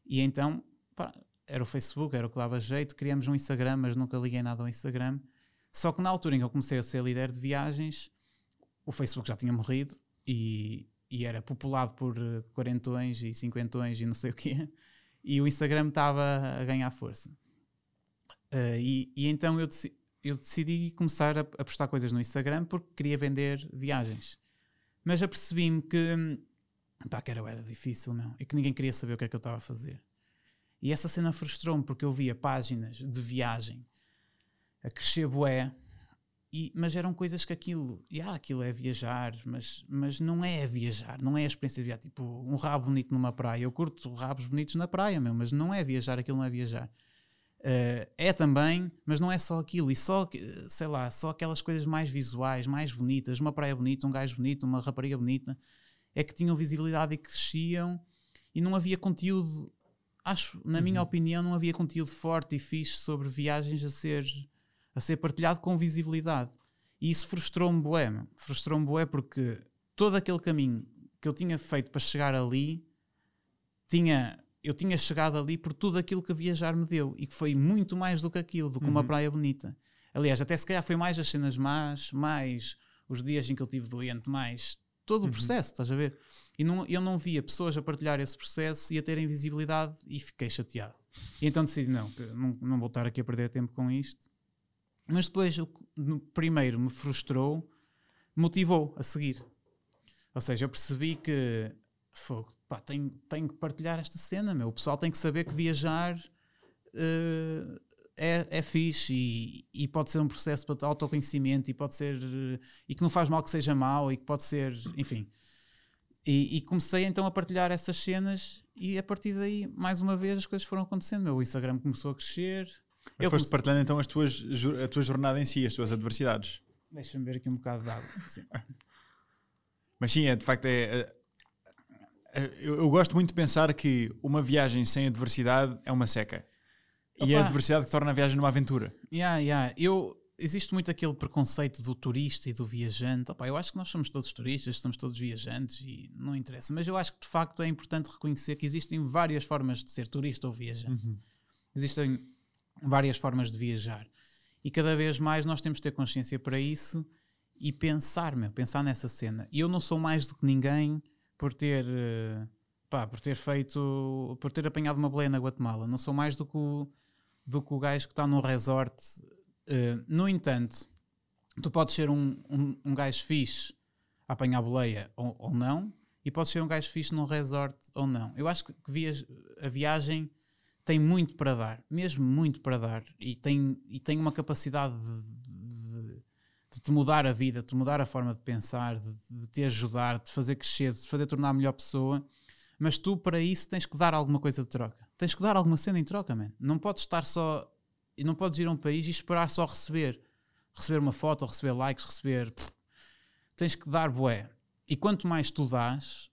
E então, pá, era o Facebook, era o que dava jeito, criamos um Instagram, mas nunca liguei nada ao Instagram. Só que na altura em que eu comecei a ser líder de viagens, o Facebook já tinha morrido e, e era populado por eh, quarentões e cinquentões e não sei o quê. E o Instagram estava a ganhar força. Uh, e, e, então eu, deci eu decidi começar a, a, postar coisas no Instagram porque queria vender viagens. Mas apercebi-me que, hum, pá, que era, era difícil, não? E que ninguém queria saber o que é que eu estava a fazer. E essa cena frustrou-me porque eu via páginas de viagem a crescer bué, e, mas eram coisas que aquilo, e yeah, aquilo é viajar, mas, mas não é viajar, não é a experiência de viajar. Tipo, um rabo bonito numa praia. Eu curto rabos bonitos na praia, meu, mas não é viajar, aquilo não é viajar. Uh, é também, mas não é só aquilo, e só, eh, sei lá, só aquelas coisas mais visuais, mais bonitas, uma praia bonita, um gajo bonito, uma rapariga bonita, é que tinham visibilidade e cresciam, e não havia conteúdo, acho, na uhum. minha opinião, não havia conteúdo forte e fixe sobre viagens a ser, a ser partilhado com visibilidade. E isso frustrou-me bué, frustrou-me bué porque todo aquele caminho que eu tinha feito para chegar ali tinha eu tinha chegado ali por tudo aquilo que viajar me deu e que foi muito mais do que aquilo, do que uma uhum. praia bonita. Aliás, até se calhar foi mais as cenas más, mais os dias em que eu tive doente, mais todo o uhum. processo, estás a ver? E não, eu não via pessoas a partilhar esse processo e a terem visibilidade e fiquei chateado. E então decidi, não, não, não vou estar aqui a perder tempo com isto. Mas depois, o, no, primeiro me frustrou, motivou a seguir. Ou seja, eu percebi que fogo, pá, tenho, tenho que partilhar esta cena, meu. O pessoal tem que saber que viajar uh, é, é fixe e, e, pode ser um processo de autoconhecimento e pode ser. Eh, e que não faz mal que seja mau e que pode ser. enfim. E, e, comecei então a partilhar essas cenas e a partir daí, mais uma vez, as coisas foram acontecendo. Meu, o Instagram começou a crescer. Mas eu foste comecei... partilhando então as tuas, a tua jornada em si, as tuas adversidades. Deixa-me ver aqui um bocado de água. Sim. Mas sim, é, de facto, é, é é, eu, eu, gosto muito de pensar que uma viagem sem adversidade é uma seca. Opa. E é a adversidade que torna a viagem numa aventura. Yeah, yeah. Eu, existe muito aquele preconceito do turista e do viajante. Opa, eu acho que nós somos todos turistas, somos todos viajantes e não interessa. Mas eu acho que de facto é importante reconhecer que existem várias formas de ser turista ou viajante. Uhum. Existem várias formas de viajar. E cada vez mais nós temos de ter consciência para isso e pensar, meu, pensar nessa cena. E eu não sou mais do que ninguém por ter eh, pá, por ter feito, por ter apanhado uma boleia na Guatemala. Não sou mais do que o, do que o gajo que está num resort. Uh, no entanto, tu podes ser um, um, um gajo fixe a apanhar boleia ou, ou, não, e podes ser um gajo fixe num resort ou não. Eu acho que a viagem tem muito para dar, mesmo muito para dar, e tem, e tem uma capacidade de, de te mudar a vida, de te mudar a forma de pensar, de, de te ajudar, de te fazer crescer, de te fazer tornar a melhor pessoa. Mas tu, para isso, tens que dar alguma coisa de troca. Tens que dar alguma cena em troca, man. Não podes estar só. E não podes ir a um país e esperar só receber. Receber uma foto, receber likes, receber. Pff. Tens que dar boé. E quanto mais tu dás,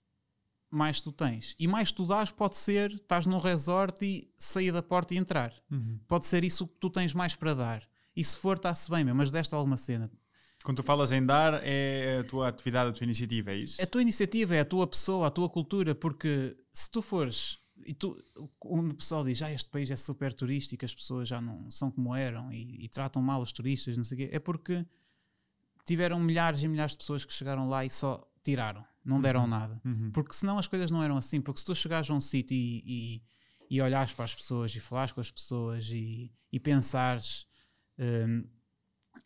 mais tu tens. E mais tu dás pode ser estás num resort e sair da porta e entrar. Uhum. Pode ser isso que tu tens mais para dar. E se for, está-se bem, meu, mas deste alguma cena. Quando tu falas em dar, é a tua atividade, a tua iniciativa, é isso? A tua iniciativa é a tua pessoa, a tua cultura, porque se tu fores. E tu, onde o pessoal diz, ah, este país é super turístico, as pessoas já não são como eram e, e tratam mal os turistas, não sei o quê, é porque tiveram milhares e milhares de pessoas que chegaram lá e só tiraram, não deram uhum. nada. Uhum. Porque senão as coisas não eram assim. Porque se tu chegares a um sítio e, e, e olhares para as pessoas e falares com as pessoas e, e pensares. Um,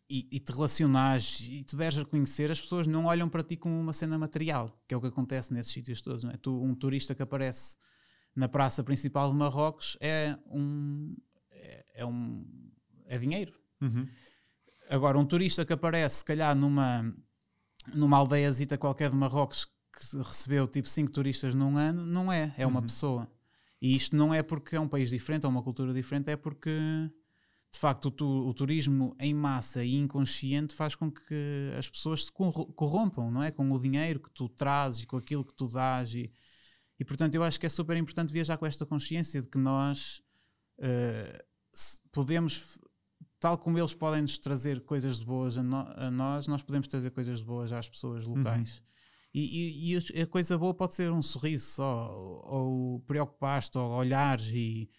e, e, te relacionares e te deres a conhecer, as pessoas não olham para ti como uma cena material, que é o que acontece nesses sítios todos. Não é? tu, um turista que aparece na praça principal de Marrocos é um. é, é um. é dinheiro. Uhum. Agora, um turista que aparece, se calhar, numa, numa aldeiazita qualquer de Marrocos que recebeu tipo 5 turistas num ano, não é. É uma uhum. pessoa. E isto não é porque é um país diferente ou uma cultura diferente, é porque de facto o, tu, o, turismo em massa e inconsciente faz com que as pessoas se corrompam, não é? Com o dinheiro que tu trazes e com aquilo que tu dás e, e portanto eu acho que é super importante viajar com esta consciência de que nós uh, podemos, tal como eles podem nos trazer coisas de boas a, no, a, nós, nós podemos trazer coisas de boas às pessoas uhum. locais. Uhum. E, e, e, a coisa boa pode ser um sorriso só, ou, ou preocupar-te, ou olhares, e,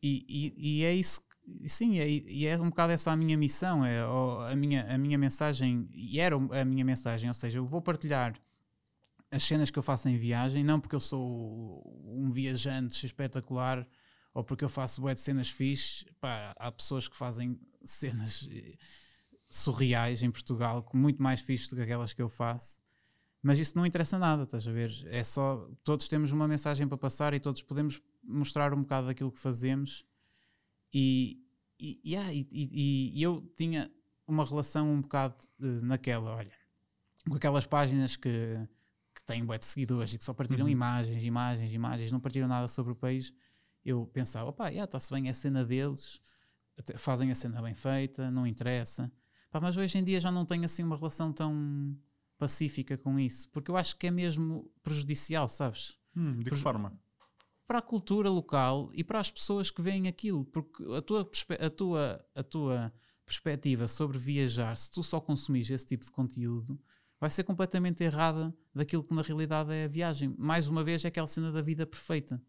e, e é isso Sim, é, e é um bocado essa a minha missão, é, a, minha, a minha mensagem, e era a minha mensagem, ou seja, eu vou partilhar as cenas que eu faço em viagem, não porque eu sou um viajante espetacular ou porque eu faço bué de cenas fixe, pá, há pessoas que fazem cenas eh, surreais em Portugal, muito mais fixe do que aquelas que eu faço, mas isso não interessa nada, estás a ver? É só, todos temos uma mensagem para passar e todos podemos mostrar um bocado daquilo que fazemos e, e, yeah, e, e, e, eu tinha uma relação um bocado eh, naquela, olha, com aquelas páginas que, que têm bué de seguidores e que só partiram uhum. imagens, imagens, imagens, não partiram nada sobre o país, eu pensava, opá, está-se yeah, bem, é a cena deles, fazem a cena bem feita, não interessa. Pá, mas hoje em dia já não tenho assim uma relação tão pacífica com isso, porque eu acho que é mesmo prejudicial, sabes? Hum, de que forma? para a cultura local e para as pessoas que veem aquilo, porque a tua, a tua, a tua perspectiva sobre viajar, se tu só consumires esse tipo de conteúdo, vai ser completamente errada daquilo que na realidade é a viagem. Mais uma vez, é aquela cena da vida perfeita.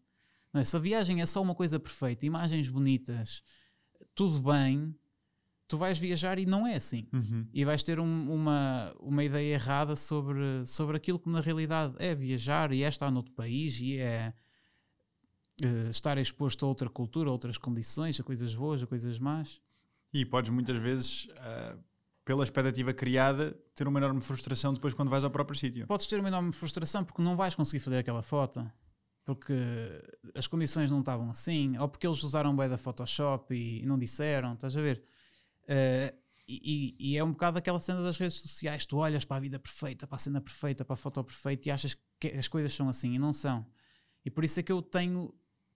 Não é? Se a viagem é só uma coisa perfeita, imagens bonitas, tudo bem, tu vais viajar e não é assim. Uhum. E vais ter um, uma, uma ideia errada sobre, sobre aquilo que na realidade é viajar e é estar noutro país e é uh, estar exposto a outra cultura, a outras condições, a coisas boas, a coisas más. E podes muitas vezes, uh, pela expectativa criada, ter uma enorme frustração depois quando vais ao próprio sítio. Podes ter uma enorme frustração porque não vais conseguir fazer aquela foto, porque as condições não estavam assim, ou porque eles usaram bem da Photoshop e, e não disseram, estás a ver? Uh, e, e, é um bocado aquela cena das redes sociais. Tu olhas para a vida perfeita, para a cena perfeita, para a foto perfeita e achas que as coisas são assim e não são. E por isso é que eu tenho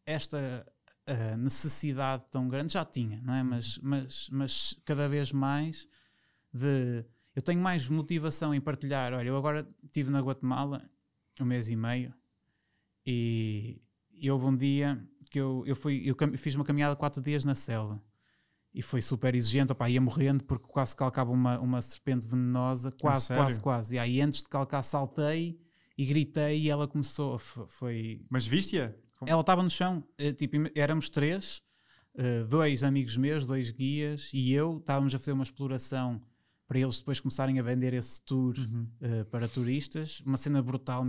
esta uh, necessidade tão grande, já tinha, não é? Uhum. Mas, mas, mas cada vez mais de. Eu tenho mais motivação em partilhar. Olha, eu agora estive na Guatemala um mês e meio e, e houve um dia que eu, eu, fui, eu fiz uma caminhada quatro dias na selva e foi super exigente, opa, ia morrendo porque quase calcava uma, uma serpente venenosa, ah, quase, quase, quase. E aí antes de calcar saltei e gritei e ela começou, foi... Mas viste-a? Ela estava no chão, eh, tipo, éramos três, eh, dois amigos meus, dois guias e eu, estávamos a fazer uma exploração para eles depois começarem a vender esse tour uhum. uh, para turistas. Uma cena brutal.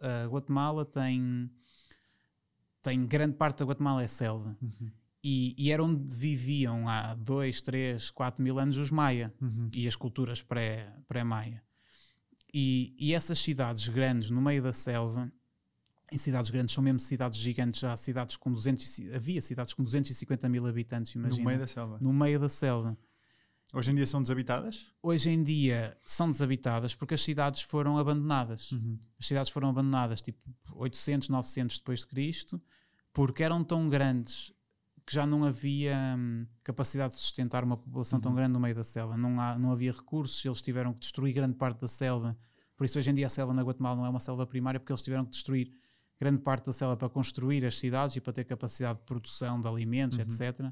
A, a, Guatemala tem. tem grande parte da Guatemala é selva. Uhum. E, e, era onde viviam há 2, 3, 4 mil anos os maia uhum. e as culturas pré-maia. Pré e, e essas cidades grandes no meio da selva em cidades grandes, são mesmo cidades gigantes, há cidades com 200, havia cidades com 250 mil habitantes, imagina. No meio da selva. No meio da selva. Hoje em dia são desabitadas? Hoje em dia são desabitadas porque as cidades foram abandonadas. Uhum. As cidades foram abandonadas tipo 800, 900 depois de Cristo, porque eram tão grandes que já não havia hum, capacidade de sustentar uma população uhum. tão grande no meio da selva. Não, há, não havia recursos, eles tiveram que destruir grande parte da selva. Por isso hoje em dia a selva na Guatemala não é uma selva primária porque eles tiveram que destruir grande parte da selva para construir as cidades e para ter capacidade de produção de alimentos, uhum. etc.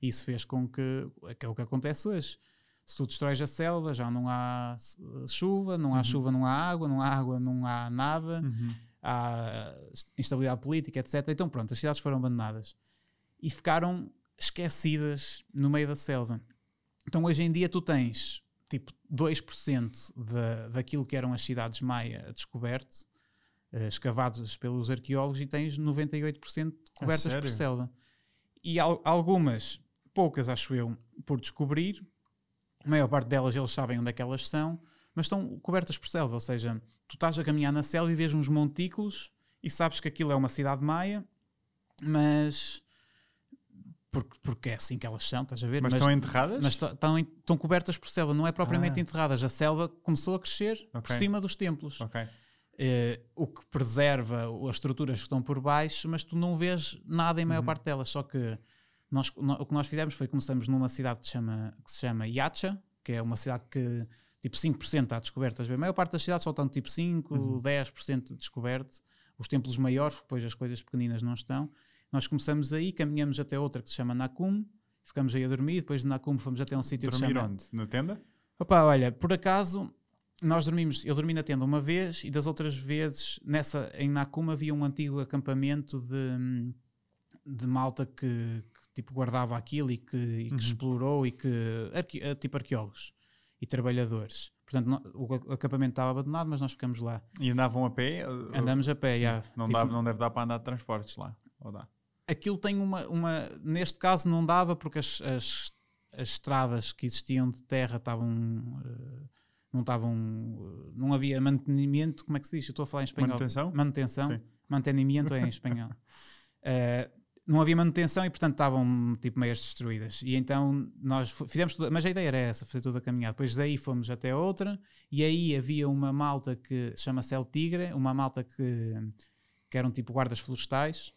Isso fez com que, que é o que acontece hoje. Se tu destróis a selva, já não há eh, chuva, não há uhum. chuva, não há água, não há água, não há nada, uhum. há instabilidade política, etc. Então, pronto, as cidades foram abandonadas e ficaram esquecidas no meio da selva. Então, hoje em dia, tu tens tipo 2% de, daquilo que eram as cidades maia descoberto, eh, escavados pelos arqueólogos e tens 98% cobertas por selva. E al algumas, poucas acho eu, por descobrir, a maior parte delas eles sabem onde é que elas são, mas estão cobertas por selva, ou seja, tu estás a caminhar na selva e vês uns montículos e sabes que aquilo é uma cidade maia, mas porque, porque é assim que elas são, estás a ver? Mas, mas estão enterradas? Mas estão, estão cobertas por selva, não é propriamente ah. enterradas. A selva começou a crescer okay. por cima dos templos. Okay. Eh, o que preserva as estruturas que estão por baixo, mas tu não vês nada em maior uhum. parte delas. Só que nós, no, o que nós fizemos foi começamos numa cidade que, chama, que se chama Yacha, que é uma cidade que tipo 5% está descoberto. A maior parte das cidades só estão tipo 5%, uhum. 10% descoberto. Os templos maiores, depois as coisas pequeninas não estão. Nós começamos aí, caminhamos até outra que se chama Nakum, ficamos aí a dormir. Depois de Nakum fomos até um sítio que se chama. onde? Na tenda? Opa, olha, por acaso nós dormimos, eu dormi na tenda uma vez e das outras vezes, nessa, em Nakuma havia um antigo acampamento de, de malta que, que tipo guardava aquilo e que, e que uhum. explorou e que, arque, eh, tipo arqueólogos e trabalhadores. Portanto, não, o acampamento estava abandonado, mas nós ficamos lá. E andavam a pé? Eh, Andamos a pé, já, Não, tipo, dá, não deve dar para andar de transportes lá, ou dá? Aquilo tem uma, uma... Neste caso não dava porque as, as, as estradas que existiam de terra estavam... Uh, não estavam, não havia mantenimento, como é que se diz? estou a falar em espanhol. Manutenção? Manutenção, Sim. mantenimento é em espanhol. Uh, não havia manutenção e portanto estavam tipo meias destruídas e então nós fizemos tudo, mas a ideia era essa, fazer toda a caminhada, depois daí fomos até outra e aí havia uma malta que chama-se El Tigre, uma malta que, que eram tipo guardas florestais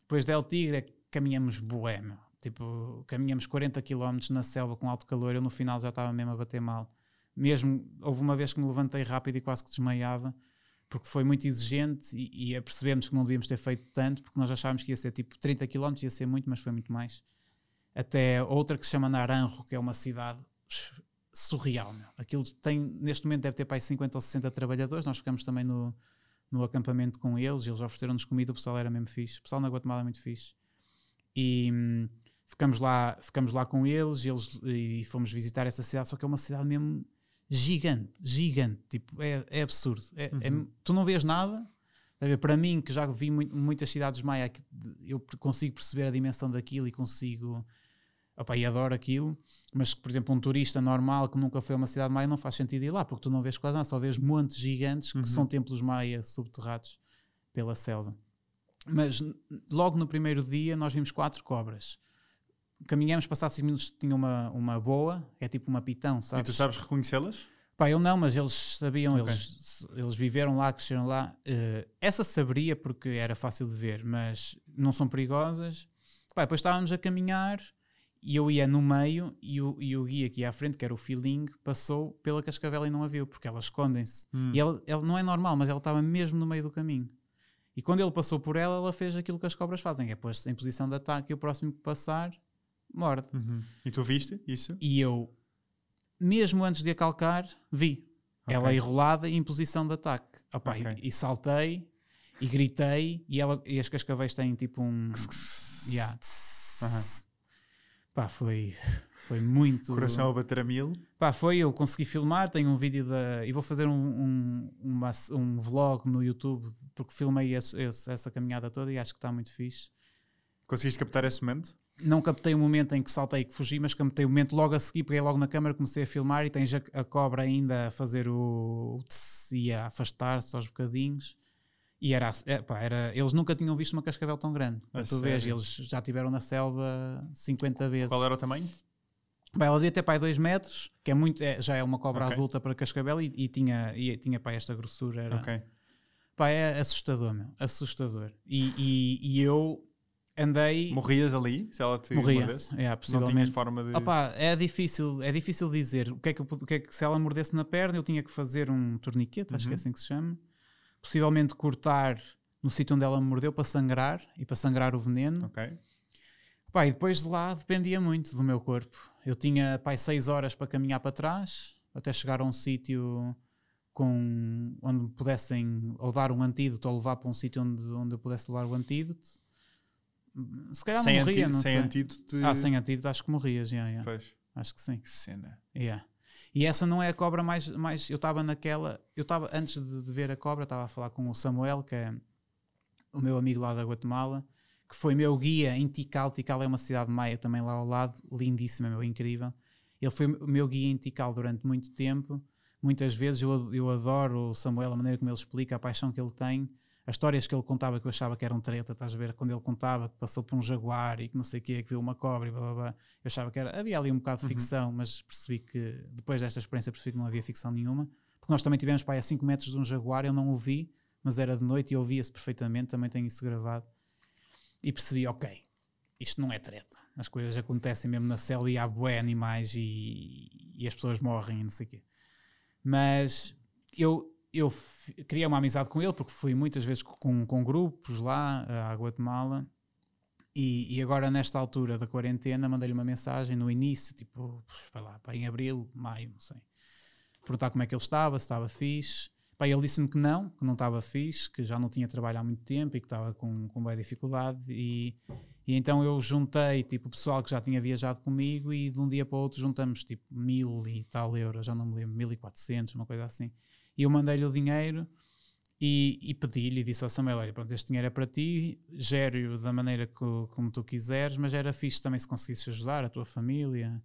depois de El Tigre é caminhamos boêmio, tipo caminhamos 40 km na selva com alto calor, eu no final já estava mesmo a bater mal mesmo houve uma vez que me levantei rápido e quase que desmaiava porque foi muito exigente e, e percebemos que não devíamos ter feito tanto porque nós achávamos que ia ser tipo 30 km, ia ser muito, mas foi muito mais. Até outra que se chama Naranjo, que é uma cidade surreal. Meu. Aquilo tem, neste momento deve ter para aí 50 ou 60 trabalhadores, nós ficamos também no, no acampamento com eles, eles ofereceram-nos comida, o pessoal era mesmo fixe, o pessoal na Guatemala é muito fixe. E hum, ficamos lá, ficamos lá com eles, eles e fomos visitar essa cidade, só que é uma cidade mesmo gigante, gigante, tipo, é, é absurdo. É, é uhum. é, tu não vês nada. Para mim, que já vi muito, muitas cidades maia, eu consigo perceber a dimensão daquilo e consigo. Opa, e adoro aquilo, mas por exemplo, um turista normal que nunca foi a uma cidade maia não faz sentido ir lá, porque tu não vês quase nada, só vês montes gigantes que uhum. são templos maia subterrados pela selva. Mas logo no primeiro dia nós vimos quatro cobras caminhamos, passados 5 minutos tinha uma, uma boa, é tipo uma pitão, sabes? E tu sabes reconhecê-las? Pá, eu não, mas eles sabiam, okay. eles, eles viveram lá, cresceram lá. Uh, essa saberia porque era fácil de ver, mas não são perigosas. Pá, depois estávamos a caminhar e eu ia no meio e o, e o guia aqui à frente, que era o feeling, passou pela cascavela e não a viu, porque elas escondem-se. Hum. E ela, ela não é normal, mas ela estava mesmo no meio do caminho. E quando ele passou por ela, ela fez aquilo que as cobras fazem, é pôs-se em posição de ataque e o próximo que passar morde. Uhum. E tu viste isso? E eu, mesmo antes de a calcar, vi. Okay. Ela enrolada em posição de ataque. Opa, okay. e, e, saltei, e gritei, e, ela, e as cascavéis têm tipo um... yeah. uhum. Pá, foi... Foi muito. Coração a bater a mil. Pá, foi. Eu consegui filmar. Tenho um vídeo da. E vou fazer um, um, uma, um vlog no YouTube, porque filmei esse, esse, essa caminhada toda e acho que está muito fixe. Conseguiste captar esse momento? não captei o momento em que saltei e que fugi, mas captei o momento logo a seguir, peguei logo na câmera, comecei a filmar e tens a, a cobra ainda a fazer o, o a afastar-se aos bocadinhos. E era, epá, é, era, eles nunca tinham visto uma cascavel tão grande. A tu vês, eles já tiveram na selva 50 vezes. Qual era o tamanho? Bem, ela devia ter pai 2 metros, que é muito, é, já é uma cobra okay. adulta para cascavel e, e, tinha, e tinha pá, esta grossura. Era, okay. Pá, é assustador, meu. Assustador. e, e, e eu andei. Morrias ali, se ela te Morria. mordesse? Yeah, é, não tinhas forma de. Opa, é, difícil, é difícil dizer. O que, é que eu, o que é que se ela mordesse na perna, eu tinha que fazer um torniquete, uhum. acho que é uhum. assim que se chama. Possivelmente cortar no sítio onde ela me mordeu para sangrar e para sangrar o veneno. Ok. e depois de lá dependia muito do meu corpo. Eu tinha pá, seis horas para caminhar para trás até chegar a um sítio com onde pudessem ou dar um antídoto ou levar para um sítio onde, onde eu pudesse levar o antídoto se calhar sem morria, não sem sei. antídoto. Ah, de... Ah, sem antídoto acho que morrias, yeah, yeah. Pois. Acho que sim. Que cena. Yeah. E essa não é a cobra mais. mais eu estava naquela. Eu estava, antes de, de, ver a cobra, estava a falar com o Samuel, que é o meu amigo lá da Guatemala, que foi meu guia em Tikal. Tikal é uma cidade maia também lá ao lado, lindíssima, meu, incrível. Ele foi o meu guia em Tikal durante muito tempo. Muitas vezes eu, eu adoro o Samuel, a maneira como ele explica, a paixão que ele tem as histórias que ele contava que eu achava que eram treta, estás a ver? Quando ele contava que passou por um jaguar e que não sei o que, que viu uma cobra e blá blá blá, eu achava que era. Havia ali um bocado de uhum. ficção, uhum. mas percebi que, depois desta experiência, percebi que não havia ficção nenhuma. Porque nós também tivemos, pai a 5 metros de um jaguar, eu não o vi, mas era de noite e ouvia-se perfeitamente, também tenho isso gravado. E percebi, ok, isto não é treta. As coisas acontecem mesmo na cela e há bué animais e, e as pessoas morrem e não sei o quê. Mas eu eu criei uma amizade com ele, porque fui muitas vezes com, com grupos lá à Guatemala. E, e, agora, nesta altura da quarentena, mandei-lhe uma mensagem no início, tipo, vai lá, em abril, maio, não sei. Perguntar como é que ele estava, se estava fixe. Pá, ele disse-me que não, que não estava fixe, que já não tinha trabalho há muito tempo e que estava com, com boa dificuldade. E, e então eu juntei, tipo, o pessoal que já tinha viajado comigo e de um dia para o outro juntamos, tipo, mil e tal euros, já não me lembro, mil e quatrocentos, uma coisa assim. E eu mandei-lhe o dinheiro e, e pedi-lhe e disse ao Samuel: Olha, pronto, este dinheiro é para ti, gere-o da maneira que, como tu quiseres, mas era fixe também se conseguisses ajudar a tua família,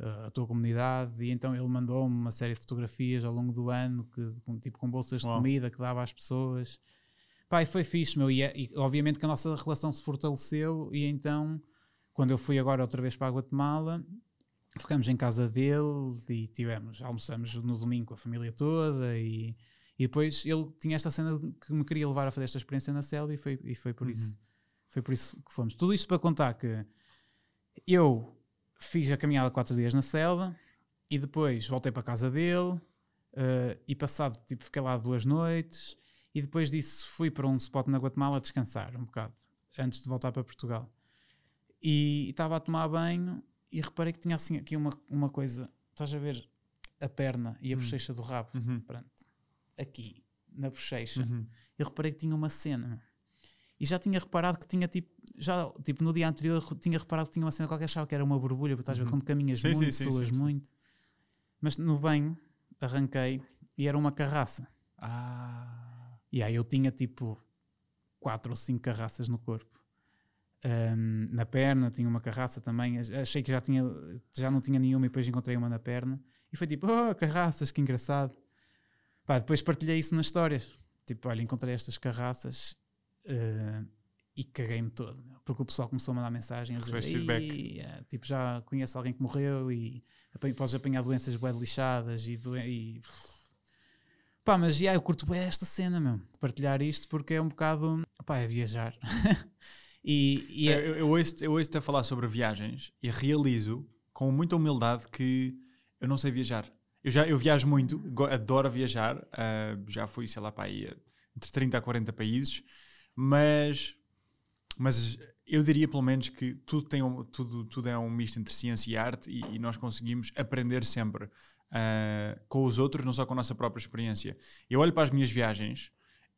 eh, a tua comunidade. E então ele mandou-me uma série de fotografias ao longo do ano, que, tipo com bolsas de comida que dava às pessoas. Pai, foi fixe, meu. E, é, e obviamente que a nossa relação se fortaleceu, e então, quando eu fui agora outra vez para a Guatemala ficamos em casa dele e tivemos, almoçamos no domingo com a família toda e, e depois ele tinha esta cena que me queria levar a fazer esta experiência na selva e foi, e foi por uhum. isso foi por isso que fomos. Tudo isto para contar que eu fiz a caminhada quatro dias na selva e depois voltei para a casa dele uh, e passado, tipo, fiquei lá duas noites e depois disso fui para um spot na Guatemala descansar um bocado, antes de voltar para Portugal. E estava a tomar banho e reparei que tinha assim aqui uma, uma coisa. Estás a ver a perna e a uhum. bochecha do rabo? Uhum. Pronto. Aqui, na bochecha. Uhum. Eu reparei que tinha uma cena. E já tinha reparado que tinha tipo. Já, tipo, no dia anterior tinha reparado que tinha uma cena qualquer, achava que era uma borbulha, porque estás a ver uhum. quando caminhas sim, muito, sim, suas sim, muito. Mas no banho arranquei e era uma carraça. Ah. E aí eu tinha tipo quatro ou cinco carraças no corpo um, na perna, tinha uma carraça também. Achei que já, tinha, já não tinha nenhuma e depois encontrei uma na perna. E foi tipo, oh, carraças, que engraçado. Pá, depois partilhei isso nas histórias. Tipo, olha, encontrei estas carraças uh, e caguei-me todo. Meu, porque o pessoal começou a mandar mensagem a dizer, feedback. Ah, tipo, já conhece alguém que morreu e podes apanhar doenças bué lixadas e, doen e... Pá, mas já eu curto bem esta cena, meu, de partilhar isto, porque é um bocado. Pá, é viajar. E, e é... eu, eu, ouço, eu ouço-te a falar sobre viagens e realizo com muita humildade que eu não sei viajar. Eu, já, eu viajo muito, adoro viajar, uh, já fui, sei lá, para aí, entre 30 a 40 países, mas, mas eu diria pelo menos que tudo, tem um, tudo, tudo é um misto entre ciência e arte e, e nós conseguimos aprender sempre uh, com os outros, não só com a nossa própria experiência. Eu olho para as minhas viagens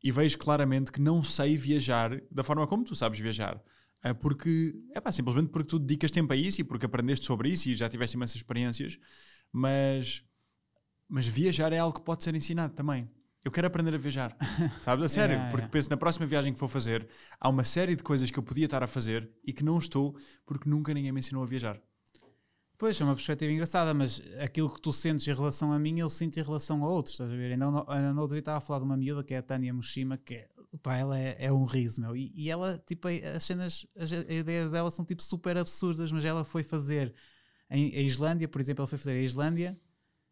e vejo claramente que não sei viajar da forma como tu sabes viajar. É porque, é pá, simplesmente porque tu dedicas tempo a isso e porque aprendeste sobre isso e já tiveste imensas experiências, mas, mas viajar é algo que pode ser ensinado também. Eu quero aprender a viajar, sabes? A sério, yeah, porque yeah. penso na próxima viagem que vou fazer, há uma série de coisas que eu podia estar a fazer e que não estou porque nunca ninguém me ensinou a viajar. Pois, é uma perspectiva engraçada, mas aquilo que tu sentes em relação a mim, eu sinto em relação a outros, estás a ver? Ainda no outro dia estava a falar de uma miúda que é a Tânia Moshima, que é, pá, ela é, é um riso, meu. E, e, ela, tipo, as cenas, as, as ideias dela são tipo super absurdas, mas ela foi fazer em, a Islândia, por exemplo, ela foi fazer a Islândia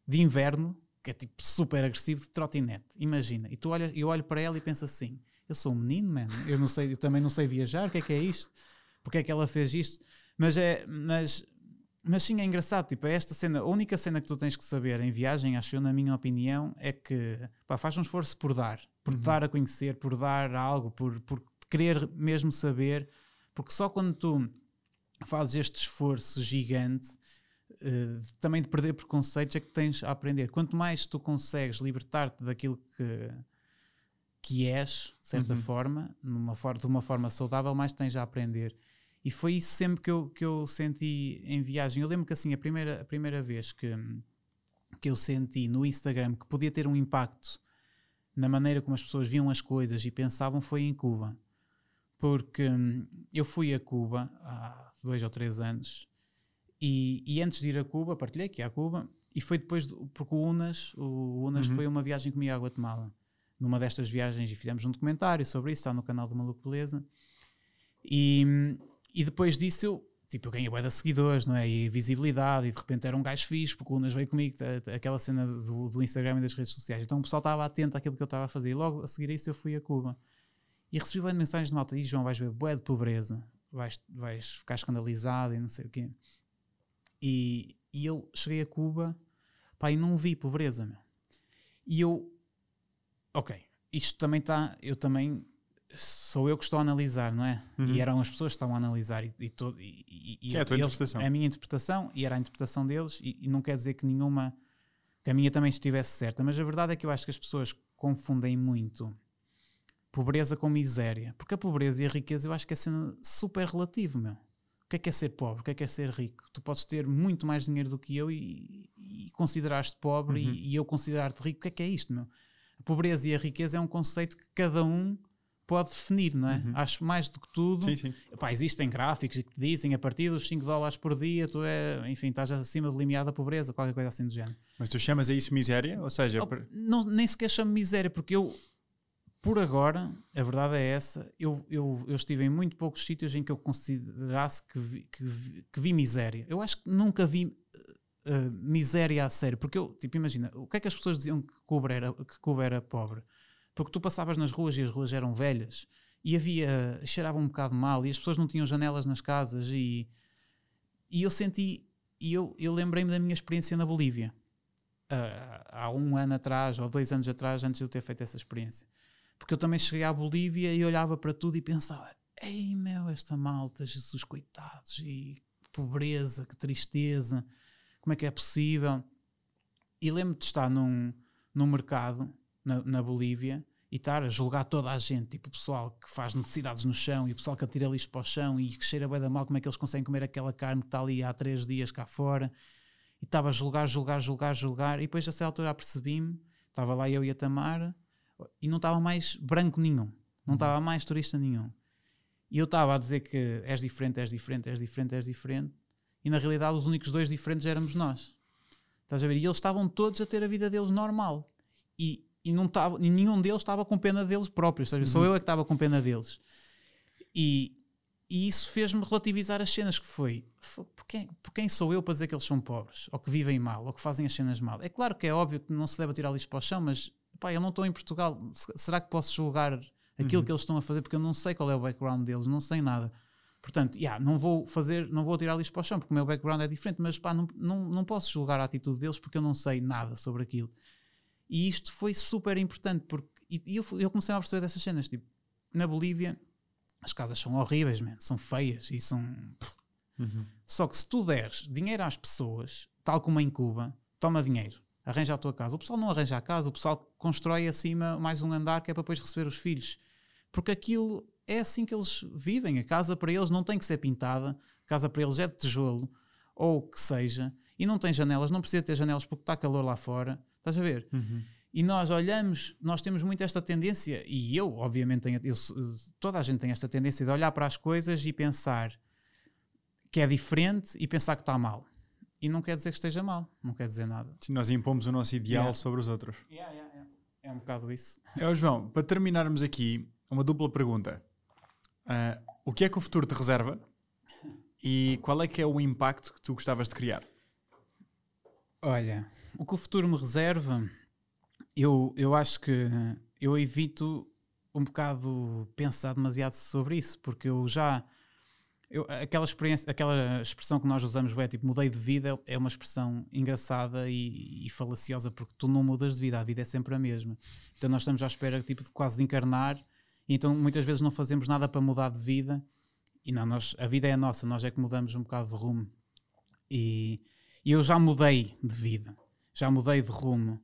de inverno, que é tipo super agressivo, de trotinete. Imagina. E tu olha, eu olho para ela e penso assim: eu sou um menino, mano, eu, não sei, eu também não sei viajar, o que é que é isto? Porque é que ela fez isto? Mas é. Mas, mas sim, é engraçado, tipo, é esta cena, a única cena que tu tens que saber em viagem, acho eu, na minha opinião, é que, pá, faz um esforço por dar, por uhum. dar a conhecer, por dar algo, por, por querer mesmo saber, porque só quando tu fazes este esforço gigante, uh, também de perder preconceitos, é que tens a aprender. Quanto mais tu consegues libertar-te daquilo que, que és, de certa uhum. forma, numa for de uma forma saudável, mais tens a aprender. E foi isso sempre que eu, que eu senti em viagem. Eu lembro que assim, a primeira, a primeira vez que, que eu senti no Instagram que podia ter um impacto na maneira como as pessoas viam as coisas e pensavam foi em Cuba. Porque hum, eu fui a Cuba há dois ou três anos e, e antes de ir a Cuba, partilhei que ia a Cuba e foi depois, do, porque o Unas, o Unas uhum. foi uma viagem comigo à Guatemala. Numa destas viagens e fizemos um documentário sobre isso, está no canal do Maluco Beleza. E, hum, e depois disso eu, tipo, eu ganhei bué de seguidores, não é? E visibilidade, e de repente era um gajo fixe, porque o Unas veio comigo, aquela cena do, do Instagram e das redes sociais. Então o pessoal estava atento àquilo que eu estava a fazer. E logo a seguir a isso eu fui a Cuba. E recebi bué de mensagens de malta, e João, vais ver bué de pobreza, vais, vais ficar escandalizado e não sei o quê. E, e eu cheguei a Cuba, pá, e não vi pobreza, meu. E eu, ok, isto também está, eu também sou eu que estou a analisar, não é? Uhum. E eram as pessoas que estavam a analisar. E, e, e, e, que é a tua eles, interpretação. É a minha interpretação e era a interpretação deles, e, e não quer dizer que nenhuma, que a minha também estivesse certa, mas a verdade é que eu acho que as pessoas confundem muito pobreza com miséria, porque a pobreza e a riqueza eu acho que é sendo super relativo, meu. O que é que é ser pobre? O que é que é ser rico? Tu podes ter muito mais dinheiro do que eu e, e considerar-te pobre uhum. e, eu considerar-te rico. O que é que é isto, meu? A pobreza e a riqueza é um conceito que cada um pode definir, não é? Uhum. Acho mais do que tudo. Sim, sim. Pá, existem gráficos que te dizem a partir dos 5 dólares por dia, tu é, enfim, estás acima de limiar da pobreza, qualquer coisa assim do género. Mas tu chamas a isso miséria? Ou seja, oh, não, nem sequer chamo miséria, porque eu, por agora, a verdade é essa, eu, eu, eu estive em muito poucos sítios em que eu considerasse que vi, que, vi, que vi miséria. Eu acho que nunca vi. Uh, miséria a sério, porque eu, tipo, imagina, o que é que as pessoas diziam que Cuba era, que Cuba era pobre? Porque tu passavas nas ruas e as ruas eram velhas e havia. cheirava um bocado mal e as pessoas não tinham janelas nas casas e. E eu senti. E eu, eu lembrei-me da minha experiência na Bolívia. Uh, há um ano atrás ou dois anos atrás, antes de eu ter feito essa experiência. Porque eu também cheguei à Bolívia e olhava para tudo e pensava: ei meu, esta malta, Jesus, coitados, e que pobreza, que tristeza, como é que é possível? E lembro-me de estar num, num mercado na, na Bolívia e estar a julgar toda a gente, tipo o pessoal que faz necessidades no chão e o pessoal que atira lixo para o chão e que cheira bem da mal, como é que eles conseguem comer aquela carne que está ali há três dias cá fora. E estava a julgar, julgar, julgar, julgar. E depois, a certa altura, apercebi-me, estava lá eu e a Tamara, e não estava mais branco nenhum, não uhum. estava uhum. mais turista nenhum. E eu estava a dizer que és diferente, és diferente, és diferente, és diferente, e na realidade, os únicos dois diferentes éramos nós. Estás a ver? E eles estavam todos a ter a vida deles normal. E e não tava, nenhum deles estava com pena deles próprios, sabe? Uhum. sou eu é que estava com pena deles. E, e isso fez-me relativizar as cenas que foi. foi por, quem, por quem sou eu para dizer que eles são pobres, ou que vivem mal, ou que fazem as cenas mal? É claro que é óbvio que não se deve tirar lixo para o chão, mas pá, eu não estou em Portugal, será que posso julgar aquilo uhum. que eles estão a fazer? Porque eu não sei qual é o background deles, não sei nada. Portanto, yeah, não vou fazer, não vou tirar lixo para o chão, porque o meu background é diferente, mas pá, não, não, não posso julgar a atitude deles porque eu não sei nada sobre aquilo. E isto foi super importante, porque e eu, eu comecei a perceber dessas cenas. Tipo, na Bolívia, as casas são horríveis, man, são feias e são. Uhum. Só que se tu deres dinheiro às pessoas, tal como em Cuba, toma dinheiro, arranja a tua casa. O pessoal não arranja a casa, o pessoal constrói acima mais um andar que é para depois receber os filhos. Porque aquilo é assim que eles vivem. A casa para eles não tem que ser pintada, a casa para eles é de tijolo ou o que seja, e não tem janelas, não precisa ter janelas porque está calor lá fora Estás a ver? Uhum. E nós olhamos, nós temos muito esta tendência, e eu, obviamente, tenho, eu, toda a gente tem esta tendência de olhar para as coisas e pensar que é diferente e pensar que está mal. E não quer dizer que esteja mal, não quer dizer nada. Sim, nós impomos o nosso ideal yeah. sobre os outros. Yeah, yeah, é um bocado isso. É, João, para terminarmos aqui, uma dupla pergunta. Uh, o que é que o futuro te reserva e qual é que é o impacto que tu gostavas de criar? Olha, o que o futuro me reserva, eu, eu acho que eu evito um bocado pensar demasiado sobre isso, porque eu já. Eu, aquela experiência, aquela expressão que nós usamos, é tipo, mudei de vida, é uma expressão engraçada e, e, falaciosa, porque tu não mudas de vida, a vida é sempre a mesma. Então nós estamos à espera tipo, de quase de encarnar, e então muitas vezes não fazemos nada para mudar de vida, e não, nós, a vida é a nossa, nós é que mudamos um bocado de rumo. E, e eu já mudei de vida já mudei de rumo.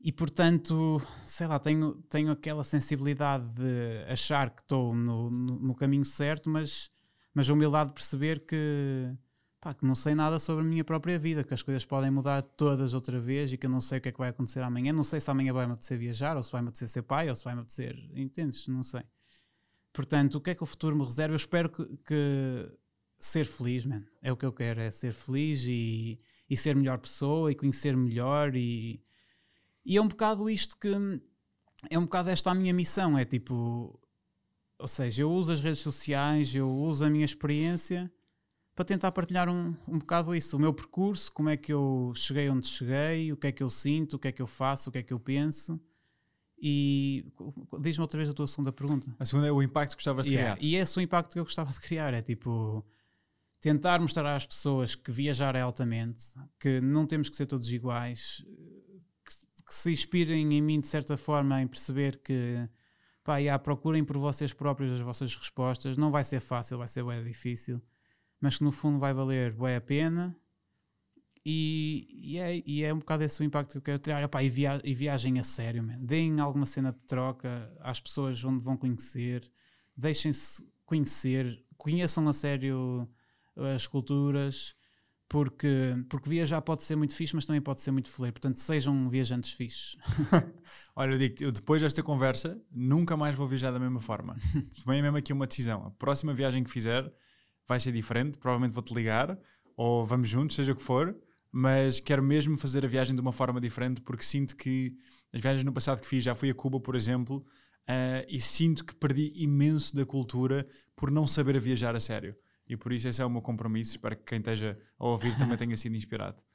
E portanto, sei lá, tenho, tenho aquela sensibilidade de achar que estou no, no, no caminho certo, mas, mas a humildade de perceber que, pá, que não sei nada sobre a minha própria vida, que as coisas podem mudar todas outra vez e que eu não sei o que é que vai acontecer amanhã. Não sei se amanhã vai-me apetecer viajar, ou se vai-me apetecer ser pai, ou se vai-me apetecer. Entendes? Não sei. Portanto, o que é que o futuro me reserva? Eu espero que, que ser feliz, man. É o que eu quero, é ser feliz e e ser melhor pessoa e conhecer melhor e, e é um bocado isto que é um bocado esta a minha missão, é tipo, ou seja, eu uso as redes sociais, eu uso a minha experiência para tentar partilhar um, um bocado isso, o meu percurso, como é que eu cheguei onde cheguei, o que é que eu sinto, o que é que eu faço, o que é que eu penso. E diz-me outra vez a tua segunda pergunta. A segunda é o impacto que gostavas de yeah. criar. E esse é o impacto que eu gostava de criar. É tipo, tentar mostrar às pessoas que viajar é altamente, que não temos que ser todos iguais, que, que se inspirem em mim de certa forma em perceber que pá, já, procurem por vocês próprios as vossas respostas. Não vai ser fácil, vai ser bem difícil, mas que no fundo vai valer bem a pena. E, e, é, e, é, um bocado esse o impacto que eu quero tirar. Epá, e, via, e viajem a sério, man. deem alguma cena de troca às pessoas onde vão conhecer, deixem-se conhecer, conheçam a sério as culturas porque, porque viajar pode ser muito fixe, mas também pode ser muito fleiro. Portanto, sejam viajantes fixes. Olha, eu digo eu depois desta conversa, nunca mais vou viajar da mesma forma. Tomei mesmo aqui uma decisão. A próxima viagem que fizer vai ser diferente, provavelmente vou-te ligar, ou vamos juntos, seja o que for, mas quero mesmo fazer a viagem de uma forma diferente, porque sinto que as viagens no passado que fiz, já fui a Cuba, por exemplo, uh, e sinto que perdi imenso da cultura por não saber viajar a sério. E por isso esse é o meu compromisso. Espero que quem esteja a ouvir também tenha sido inspirado.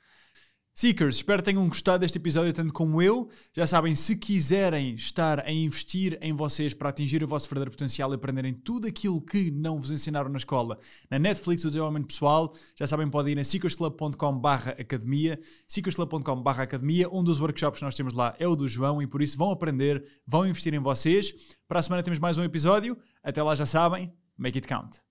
Seekers, espero que tenham gostado deste episódio tanto como eu. Já sabem, se quiserem estar a investir em vocês para atingir o vosso verdadeiro potencial e aprenderem tudo aquilo que não vos ensinaram na escola, na Netflix do desenvolvimento pessoal, já sabem, podem ir a seekersclub.com/barra academia, seekersclub.com/barra academia. Um dos workshops que nós temos lá é o do João e por isso vão aprender, vão investir em vocês. Para a semana temos mais um episódio. Até lá já sabem, make it count.